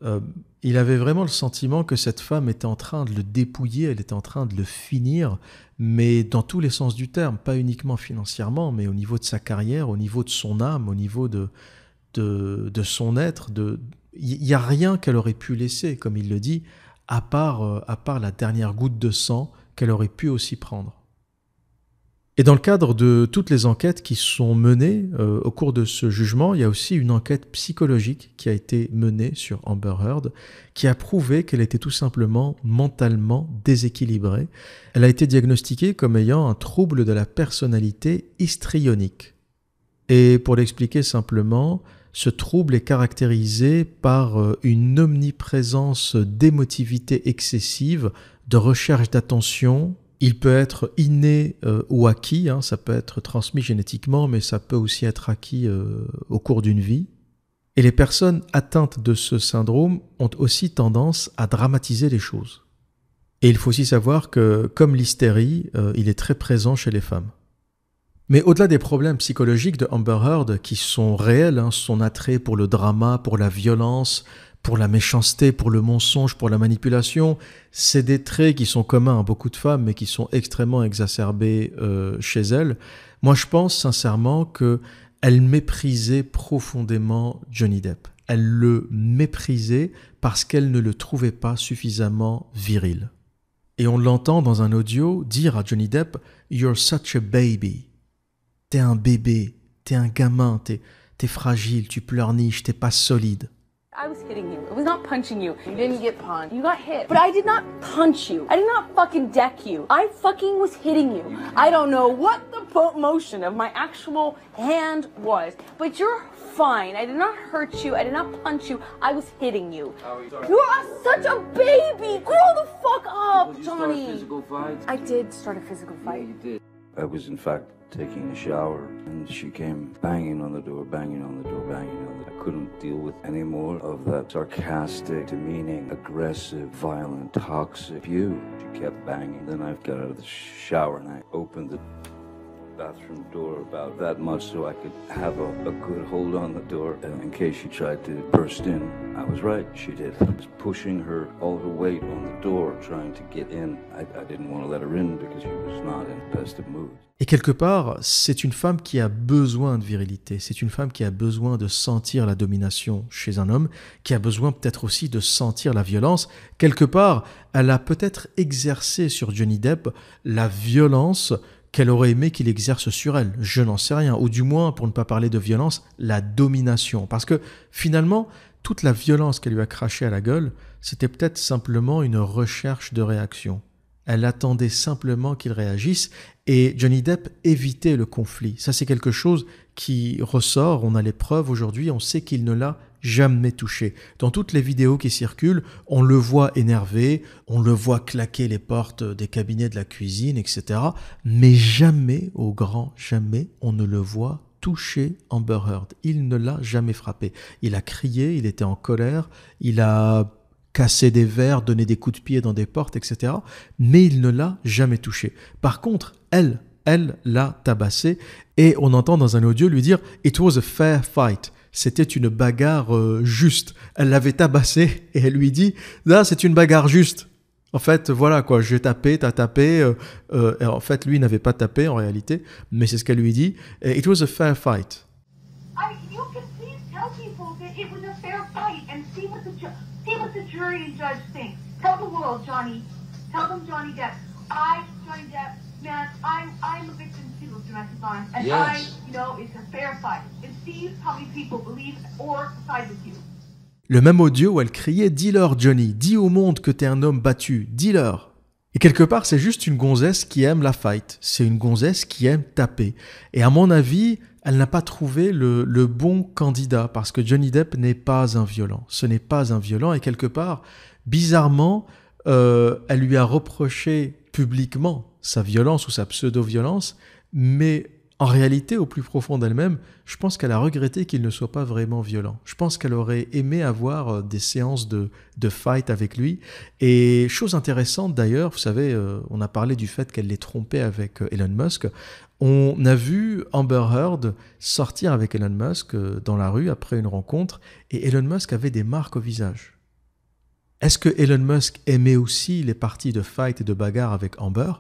euh, Il avait vraiment le sentiment que cette femme était en train de le dépouiller, elle était en train de le finir, mais dans tous les sens du terme, pas uniquement financièrement, mais au niveau de sa carrière, au niveau de son âme, au niveau de, de, son être. De... Il n'y a rien qu'elle aurait pu laisser, comme il le dit, à part, euh, à part la dernière goutte de sang qu'elle aurait pu aussi prendre. Et dans le cadre de toutes les enquêtes qui sont menées euh, au cours de ce jugement, il y a aussi une enquête psychologique qui a été menée sur Amber Heard, qui a prouvé qu'elle était tout simplement mentalement déséquilibrée. Elle a été diagnostiquée comme ayant un trouble de la personnalité histrionique. Et pour l'expliquer simplement, ce trouble est caractérisé par euh, une omniprésence d'émotivité excessive, de recherche d'attention, il peut être inné euh, ou acquis, hein, ça peut être transmis génétiquement, mais ça peut aussi être acquis euh, au cours d'une vie. Et les personnes atteintes de ce syndrome ont aussi tendance à dramatiser les choses. Et il faut aussi savoir que, comme l'hystérie, euh, il est très présent chez les femmes. Mais au-delà des problèmes psychologiques de Amber Heard, qui sont réels, hein, son attrait pour le drama, pour la violence, pour la méchanceté, pour le mensonge, pour la manipulation, c'est des traits qui sont communs à beaucoup de femmes, mais qui sont extrêmement exacerbés euh, chez elle. Moi, je pense sincèrement que elle méprisait profondément Johnny Depp. Elle le méprisait parce qu'elle ne le trouvait pas suffisamment viril. Et on l'entend dans un audio dire à Johnny Depp You're such a baby. T'es un bébé, t'es un gamin, t'es es fragile, tu pleurniches, t'es pas solide. I was hitting you. I was not punching you. You didn't get punched. You got hit. But I did not punch you. I did not fucking deck you. I fucking was hitting you. I don't know what the motion of my actual hand was, but you're fine. I did not hurt you. I did not punch you. I was hitting you. Oh, you are such a baby. Grow the fuck up, Johnny. I did start a physical fight. Yeah, you did. I was, in fact, taking a shower, and she came banging on the door, banging on the door, banging on the door. I couldn't deal with any more of that sarcastic, demeaning, aggressive, violent, toxic view. She kept banging. Then I got out of the shower and I opened the bathroom door about that much so I could have a, a, good hold on the door in case she tried to burst in. I was right, she did. I was pushing her all her weight on the door trying to get in. I, I didn't want to let her in because she was not in the best of moods. Et quelque part, c'est une femme qui a besoin de virilité, c'est une femme qui a besoin de sentir la domination chez un homme, qui a besoin peut-être aussi de sentir la violence. Quelque part, elle a peut-être exercé sur Johnny Depp la violence qu'elle aurait aimé qu'il exerce sur elle, je n'en sais rien, ou du moins, pour ne pas parler de violence, la domination. Parce que finalement, toute la violence qu'elle lui a crachée à la gueule, c'était peut-être simplement une recherche de réaction. Elle attendait simplement qu'il réagisse et Johnny Depp évitait le conflit. Ça, c'est quelque chose qui ressort, on a les preuves aujourd'hui, on sait qu'il ne l'a jamais touché. Dans toutes les vidéos qui circulent, on le voit énervé, on le voit claquer les portes des cabinets de la cuisine, etc. Mais jamais, au grand jamais, on ne le voit toucher Amber Heard. Il ne l'a jamais frappé. Il a crié, il était en colère, il a cassé des verres, donné des coups de pied dans des portes, etc. Mais il ne l'a jamais touché. Par contre, elle, elle l'a tabassé et on entend dans un audio lui dire It was a fair fight. C'était une bagarre euh, juste. Elle l'avait tabassé et elle lui dit « "Là, c'est une bagarre juste. En fait, voilà quoi, j'ai tapé, t'as tapé. Euh, » euh, En fait, lui, n'avait pas tapé en réalité, mais c'est ce qu'elle lui dit. « It was a fair fight. »« You can please tell people that it was a fair fight and see what the jury and judge think. Tell the world, Johnny. Tell them Johnny Depp. I, Johnny Depp, man, I'm a victim too of domestic violence. And I know it's a fair fight. Le même audio où elle criait Dis-leur, Johnny, dis au monde que t'es un homme battu, dis-leur. Et quelque part, c'est juste une gonzesse qui aime la fight, c'est une gonzesse qui aime taper. Et à mon avis, elle n'a pas trouvé le, bon candidat parce que Johnny Depp n'est pas un violent. Ce n'est pas un violent et quelque part, bizarrement, euh, elle lui a reproché publiquement sa violence ou sa pseudo-violence, mais en réalité, au plus profond d'elle-même, je pense qu'elle a regretté qu'il ne soit pas vraiment violent. Je pense qu'elle aurait aimé avoir euh, des séances de, fight avec lui. Et chose intéressante d'ailleurs, vous savez, euh, on a parlé du fait qu'elle l'ait trompé avec euh, Elon Musk. On a vu Amber Heard sortir avec Elon Musk dans la rue après une rencontre et Elon Musk avait des marques au visage. Est-ce que Elon Musk aimait aussi les parties de fight et de bagarre avec Amber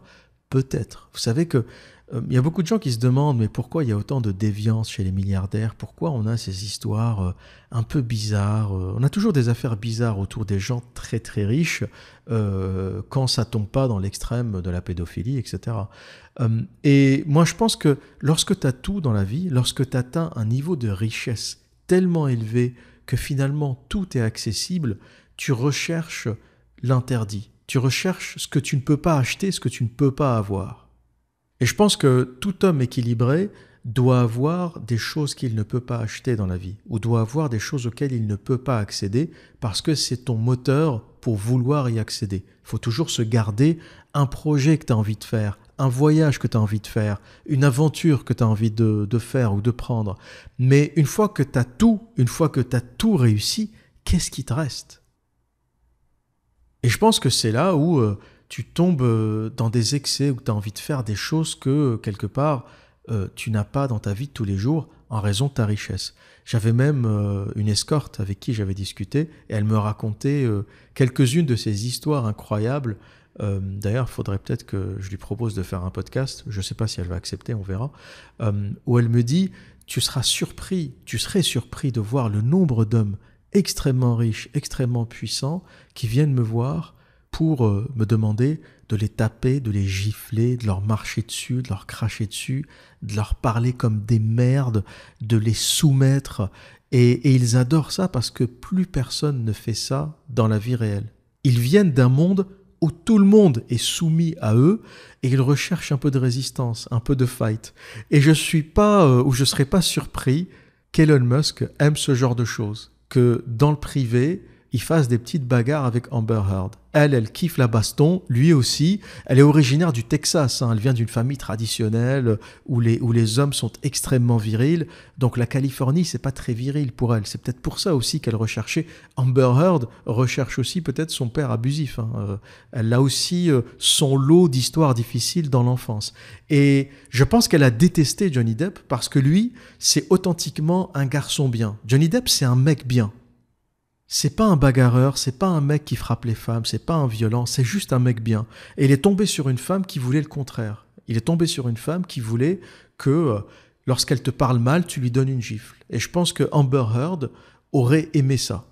Peut-être. Vous savez que il euh, y a beaucoup de gens qui se demandent, mais pourquoi il y a autant de déviance chez les milliardaires Pourquoi on a ces histoires euh, un peu bizarres euh? On a toujours des affaires bizarres autour des gens très très riches quand ça tombe pas dans l'extrême de la pédophilie, etc. et moi je pense que lorsque tu as tout dans la vie, lorsque tu atteins un niveau de richesse tellement élevé que finalement tout est accessible, tu recherches l'interdit, tu recherches ce que tu ne peux pas acheter, ce que tu ne peux pas avoir. Et je pense que tout homme équilibré doit avoir des choses qu'il ne peut pas acheter dans la vie, ou doit avoir des choses auxquelles il ne peut pas accéder, parce que c'est ton moteur pour vouloir y accéder. Il faut toujours se garder un projet que tu as envie de faire, un voyage que tu as envie de faire, une aventure que tu as envie de, faire ou de prendre. Mais une fois que tu as tout, une fois que tu as tout réussi, qu'est-ce qui te reste Et je pense que c'est là où... Euh, tu tombes euh, dans des excès où tu as envie de faire des choses que, euh, quelque part, euh, tu n'as pas dans ta vie de tous les jours en raison de ta richesse. J'avais même une escorte avec qui j'avais discuté et elle me racontait quelques-unes de ces histoires incroyables. D'ailleurs, il faudrait peut-être que je lui propose de faire un podcast. Je ne sais pas si elle va accepter, on verra. où elle me dit, tu seras surpris, tu serais surpris de voir le nombre d'hommes extrêmement riches, extrêmement puissants qui viennent me voir pour euh, me demander de les taper, de les gifler, de leur marcher dessus, de leur cracher dessus, de leur parler comme des merdes, de les soumettre. Et, ils adorent ça parce que plus personne ne fait ça dans la vie réelle. Ils viennent d'un monde où tout le monde est soumis à eux et ils recherchent un peu de résistance, un peu de fight. Et je ne suis pas, euh, ou je ne serais pas surpris qu'Elon Musk aime ce genre de choses, que dans le privé, il fasse des petites bagarres avec Amber Heard. Elle, elle kiffe la baston, lui aussi. Elle est originaire du Texas, hein. elle vient d'une famille traditionnelle où les, où les hommes sont extrêmement virils. Donc la Californie, c'est pas très viril pour elle. C'est peut-être pour ça aussi qu'elle recherchait. Amber Heard recherche aussi peut-être son père abusif. Hein. Euh, elle a aussi euh, son lot d'histoires difficiles dans l'enfance. Et je pense qu'elle a détesté Johnny Depp parce que lui, c'est authentiquement un garçon bien. Johnny Depp, c'est un mec bien. C'est pas un bagarreur, c'est pas un mec qui frappe les femmes, c'est pas un violent, c'est juste un mec bien. Et il est tombé sur une femme qui voulait le contraire. Il est tombé sur une femme qui voulait que euh, lorsqu'elle te parle mal, tu lui donnes une gifle. Et je pense que Amber Heard aurait aimé ça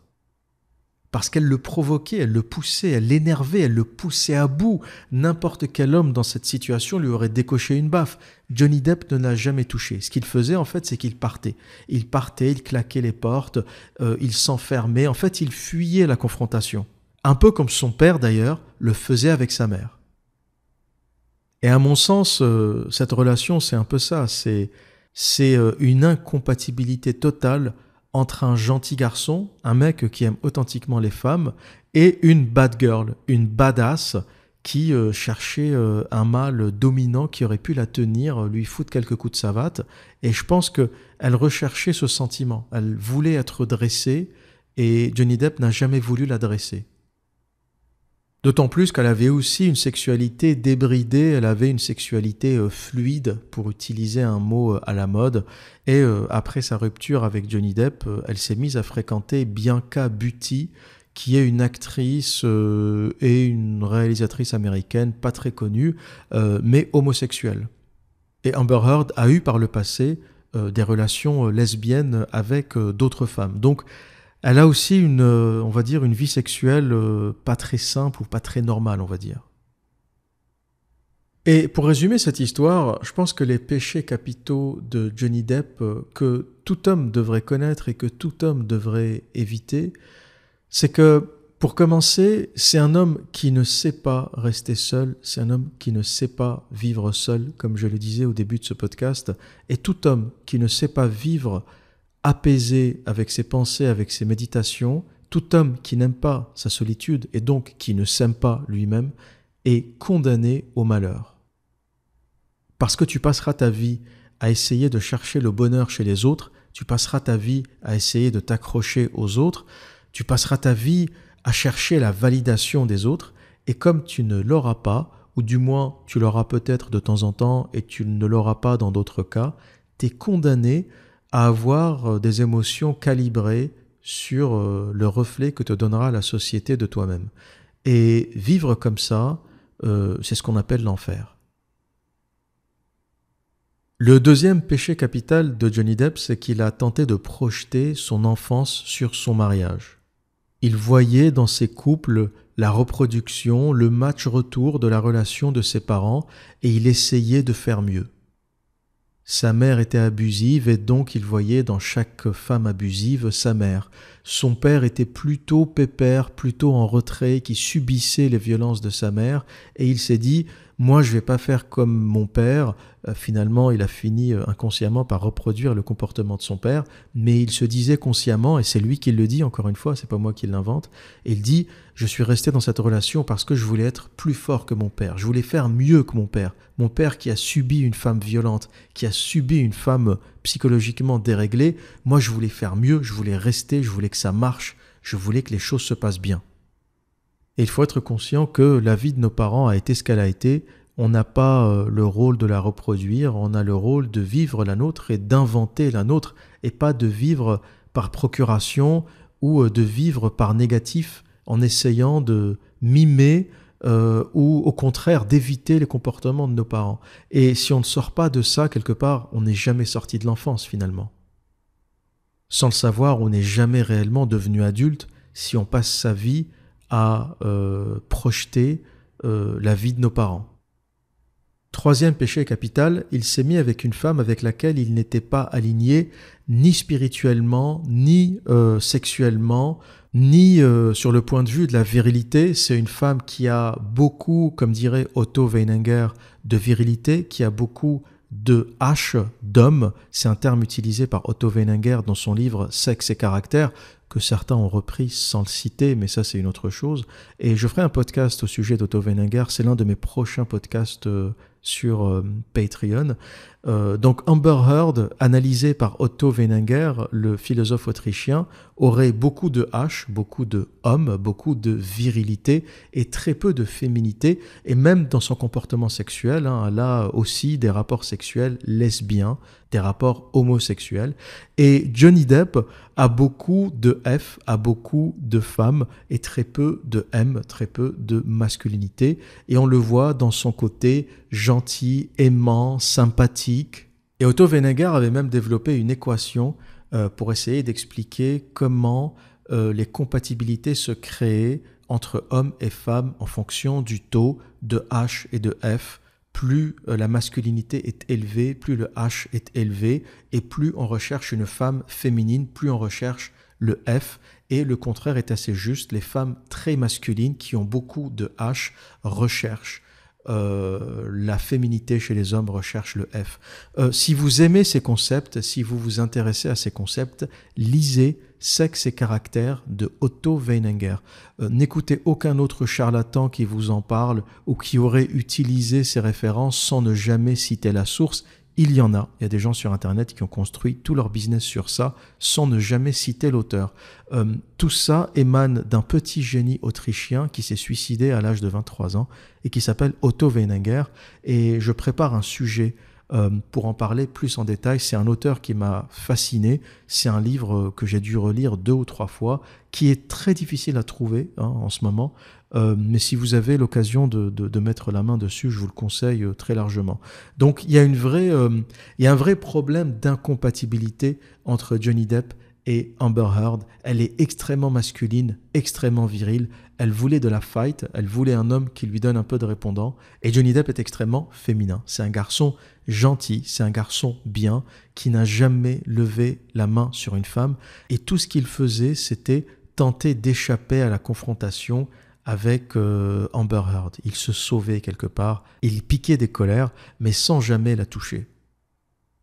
parce qu'elle le provoquait, elle le poussait, elle l'énervait, elle le poussait à bout. N'importe quel homme dans cette situation lui aurait décoché une baffe. Johnny Depp ne l'a jamais touché. Ce qu'il faisait en fait, c'est qu'il partait. Il partait, il claquait les portes, euh, il s'enfermait. En fait, il fuyait la confrontation. Un peu comme son père d'ailleurs le faisait avec sa mère. Et à mon sens, euh, cette relation, c'est un peu ça. C'est, euh, une incompatibilité totale entre un gentil garçon, un mec qui aime authentiquement les femmes, et une bad girl, une badass qui euh, cherchait euh, un mâle dominant qui aurait pu la tenir, euh, lui foutre quelques coups de savate. Et je pense que elle recherchait ce sentiment. Elle voulait être dressée et Johnny Depp n'a jamais voulu la dresser. D'autant plus qu'elle avait aussi une sexualité débridée, elle avait une sexualité euh, fluide, pour utiliser un mot euh, à la mode. Et euh, après sa rupture avec Johnny Depp, elle s'est mise à fréquenter Bianca Butti, qui est une actrice et une réalisatrice américaine pas très connue, mais homosexuelle. Et Amber Heard a eu par le passé des relations lesbiennes avec d'autres femmes. Donc, elle a aussi une, euh, on va dire, une vie sexuelle euh, pas très simple ou pas très normale, on va dire. Et pour résumer cette histoire, je pense que les péchés capitaux de Johnny Depp, euh, que tout homme devrait connaître et que tout homme devrait éviter, c'est que, pour commencer, c'est un homme qui ne sait pas rester seul, c'est un homme qui ne sait pas vivre seul, comme je le disais au début de ce podcast, et tout homme qui ne sait pas vivre apaisé avec ses pensées, avec ses méditations, tout homme qui n'aime pas sa solitude et donc qui ne s'aime pas lui-même est condamné au malheur. Parce que tu passeras ta vie à essayer de chercher le bonheur chez les autres, tu passeras ta vie à essayer de t'accrocher aux autres, tu passeras ta vie à chercher la validation des autres, et comme tu ne l'auras pas, ou du moins tu l'auras peut-être de temps en temps et tu ne l'auras pas dans d'autres cas, tu es condamné à avoir euh, des émotions calibrées sur euh, le reflet que te donnera la société de toi-même. Et vivre comme ça, euh, c'est ce qu'on appelle l'enfer. Le deuxième péché capital de Johnny Depp, c'est qu'il a tenté de projeter son enfance sur son mariage. Il voyait dans ses couples la reproduction, le match retour de la relation de ses parents, et il essayait de faire mieux. Sa mère était abusive et donc il voyait dans chaque femme abusive sa mère. Son père était plutôt pépère, plutôt en retrait, qui subissait les violences de sa mère, et il s'est dit moi je vais pas faire comme mon père. Euh, finalement, il a fini euh, inconsciemment par reproduire le comportement de son père, mais il se disait consciemment, et c'est lui qui le dit encore une fois, c'est pas moi qui l'invente. Il dit je suis resté dans cette relation parce que je voulais être plus fort que mon père, je voulais faire mieux que mon père. Mon père qui a subi une femme violente, qui a subi une femme euh, psychologiquement déréglée, moi je voulais faire mieux, je voulais rester, je voulais que ça marche, je voulais que les choses se passent bien. Et il faut être conscient que la vie de nos parents a été ce qu'elle a été. On n'a pas euh, le rôle de la reproduire, on a le rôle de vivre la nôtre et d'inventer la nôtre, et pas de vivre par procuration ou euh, de vivre par négatif en essayant de mimer euh, ou au contraire d'éviter les comportements de nos parents. Et si on ne sort pas de ça quelque part, on n'est jamais sorti de l'enfance finalement. Sans le savoir, on n'est jamais réellement devenu adulte si on passe sa vie à euh, projeter euh, la vie de nos parents. Troisième péché capital, il s'est mis avec une femme avec laquelle il n'était pas aligné ni spirituellement, ni euh, sexuellement, ni sur le point de vue de la virilité. C'est une femme qui a beaucoup, comme dirait Otto Weininger, de virilité, qui a beaucoup de H d'homme. C'est un terme utilisé par Otto Weininger dans son livre Sexe et caractère que certains ont repris sans le citer, mais ça c'est une autre chose. Et je ferai un podcast au sujet d'Otto Weininger, c'est l'un de mes prochains podcasts euh, sur euh, Patreon. Euh, donc Amber Heard, analysé par Otto Weininger, le philosophe autrichien, aurait beaucoup de H, beaucoup de hommes, beaucoup de virilité et très peu de féminité, et même dans son comportement sexuel, là hein, elle a aussi des rapports sexuels lesbiens, des rapports homosexuels. Et Johnny Depp a beaucoup de F, a beaucoup de femmes et très peu de M, très peu de masculinité. Et on le voit dans son côté gentil, aimant, sympathique et Otto Weininger avait même développé une équation euh, pour essayer d'expliquer comment euh, les compatibilités se créaient entre hommes et femmes en fonction du taux de H et de F. Plus euh, la masculinité est élevée, plus le H est élevé, et plus on recherche une femme féminine, plus on recherche le F, et le contraire est assez juste, les femmes très masculines qui ont beaucoup de H recherchent euh, la féminité chez les hommes recherche le F. Euh, si vous aimez ces concepts, si vous vous intéressez à ces concepts, lisez Sexe et caractère de Otto Weininger. Euh, n'écoutez aucun autre charlatan qui vous en parle ou qui aurait utilisé ces références sans ne jamais citer la source il y en a, il y a des gens sur Internet qui ont construit tout leur business sur ça sans ne jamais citer l'auteur. Euh, tout ça émane d'un petit génie autrichien qui s'est suicidé à l'âge de 23 ans et qui s'appelle Otto Weininger. Et je prépare un sujet euh, pour en parler plus en détail. C'est un auteur qui m'a fasciné. C'est un livre que j'ai dû relire deux ou trois fois, qui est très difficile à trouver hein, en ce moment. Euh, mais si vous avez l'occasion de, mettre la main dessus, je vous le conseille euh, très largement. Donc il y a, euh, il y a un vrai problème d'incompatibilité entre Johnny Depp et Amber Heard. Elle est extrêmement masculine, extrêmement virile. Elle voulait de la fight, elle voulait un homme qui lui donne un peu de répondant. Et Johnny Depp est extrêmement féminin. C'est un garçon gentil, c'est un garçon bien, qui n'a jamais levé la main sur une femme. Et tout ce qu'il faisait, c'était tenter d'échapper à la confrontation avec euh, Amber Heard. Il se sauvait quelque part, il piquait des colères, mais sans jamais la toucher.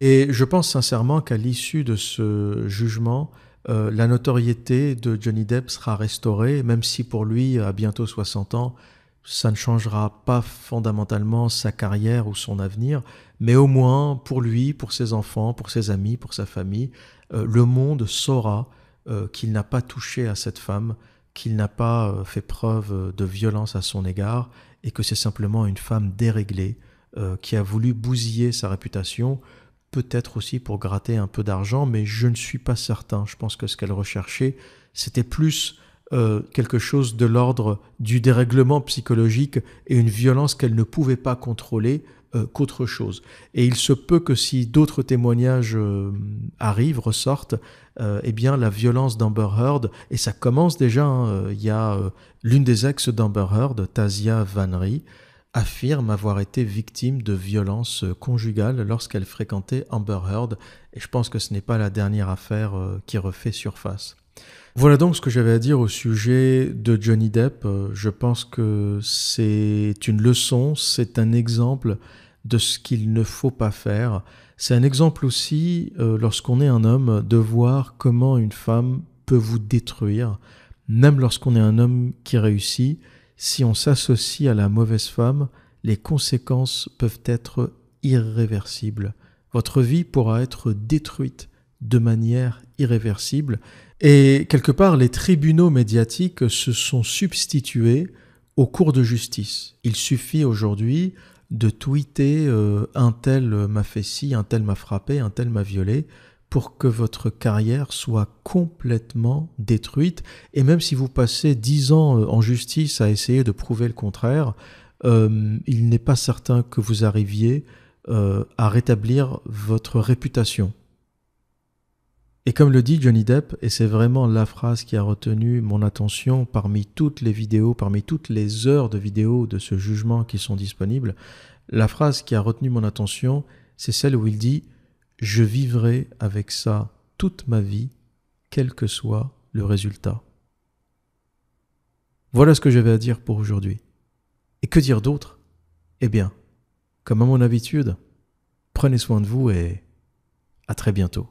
Et je pense sincèrement qu'à l'issue de ce jugement, euh, la notoriété de Johnny Depp sera restaurée, même si pour lui, à bientôt 60 ans, ça ne changera pas fondamentalement sa carrière ou son avenir, mais au moins pour lui, pour ses enfants, pour ses amis, pour sa famille, euh, le monde saura qu'il n'a pas touché à cette femme qu'il n'a pas euh, fait preuve euh, de violence à son égard et que c'est simplement une femme déréglée euh, qui a voulu bousiller sa réputation, peut-être aussi pour gratter un peu d'argent, mais je ne suis pas certain. Je pense que ce qu'elle recherchait, c'était plus quelque chose de l'ordre du dérèglement psychologique et une violence qu'elle ne pouvait pas contrôler qu'autre chose. Et il se peut que si d'autres témoignages arrivent, ressortent, euh, eh bien, la violence d'Amber Heard, et ça commence déjà, hein, euh, il y a euh, l'une des ex d'Amber Heard, Tasia Vanry, affirme avoir été victime de violences conjugales lorsqu'elle fréquentait Amber Heard, et je pense que ce n'est pas la dernière affaire qui refait surface. Voilà donc ce que j'avais à dire au sujet de Johnny Depp. Je pense que c'est une leçon, c'est un exemple de ce qu'il ne faut pas faire. C'est un exemple aussi, euh, lorsqu'on est un homme, de voir comment une femme peut vous détruire, même lorsqu'on est un homme qui réussit. Si on s'associe à la mauvaise femme, les conséquences peuvent être irréversibles. Votre vie pourra être détruite de manière irréversible. Et quelque part, les tribunaux médiatiques se sont substitués aux cours de justice. Il suffit aujourd'hui de tweeter euh, un tel m'a fait ci, un tel m'a frappé, un tel m'a violé, pour que votre carrière soit complètement détruite. Et même si vous passez dix ans euh, en justice à essayer de prouver le contraire, euh, il n'est pas certain que vous arriviez à rétablir votre réputation. Et comme le dit Johnny Depp, et c'est vraiment la phrase qui a retenu mon attention parmi toutes les vidéos, parmi toutes les heures de vidéos de ce jugement qui sont disponibles, la phrase qui a retenu mon attention, c'est celle où il dit ⁇ Je vivrai avec ça toute ma vie, quel que soit le résultat ⁇ Voilà ce que j'avais à dire pour aujourd'hui. Et que dire d'autre Eh bien, comme à mon habitude, prenez soin de vous et à très bientôt.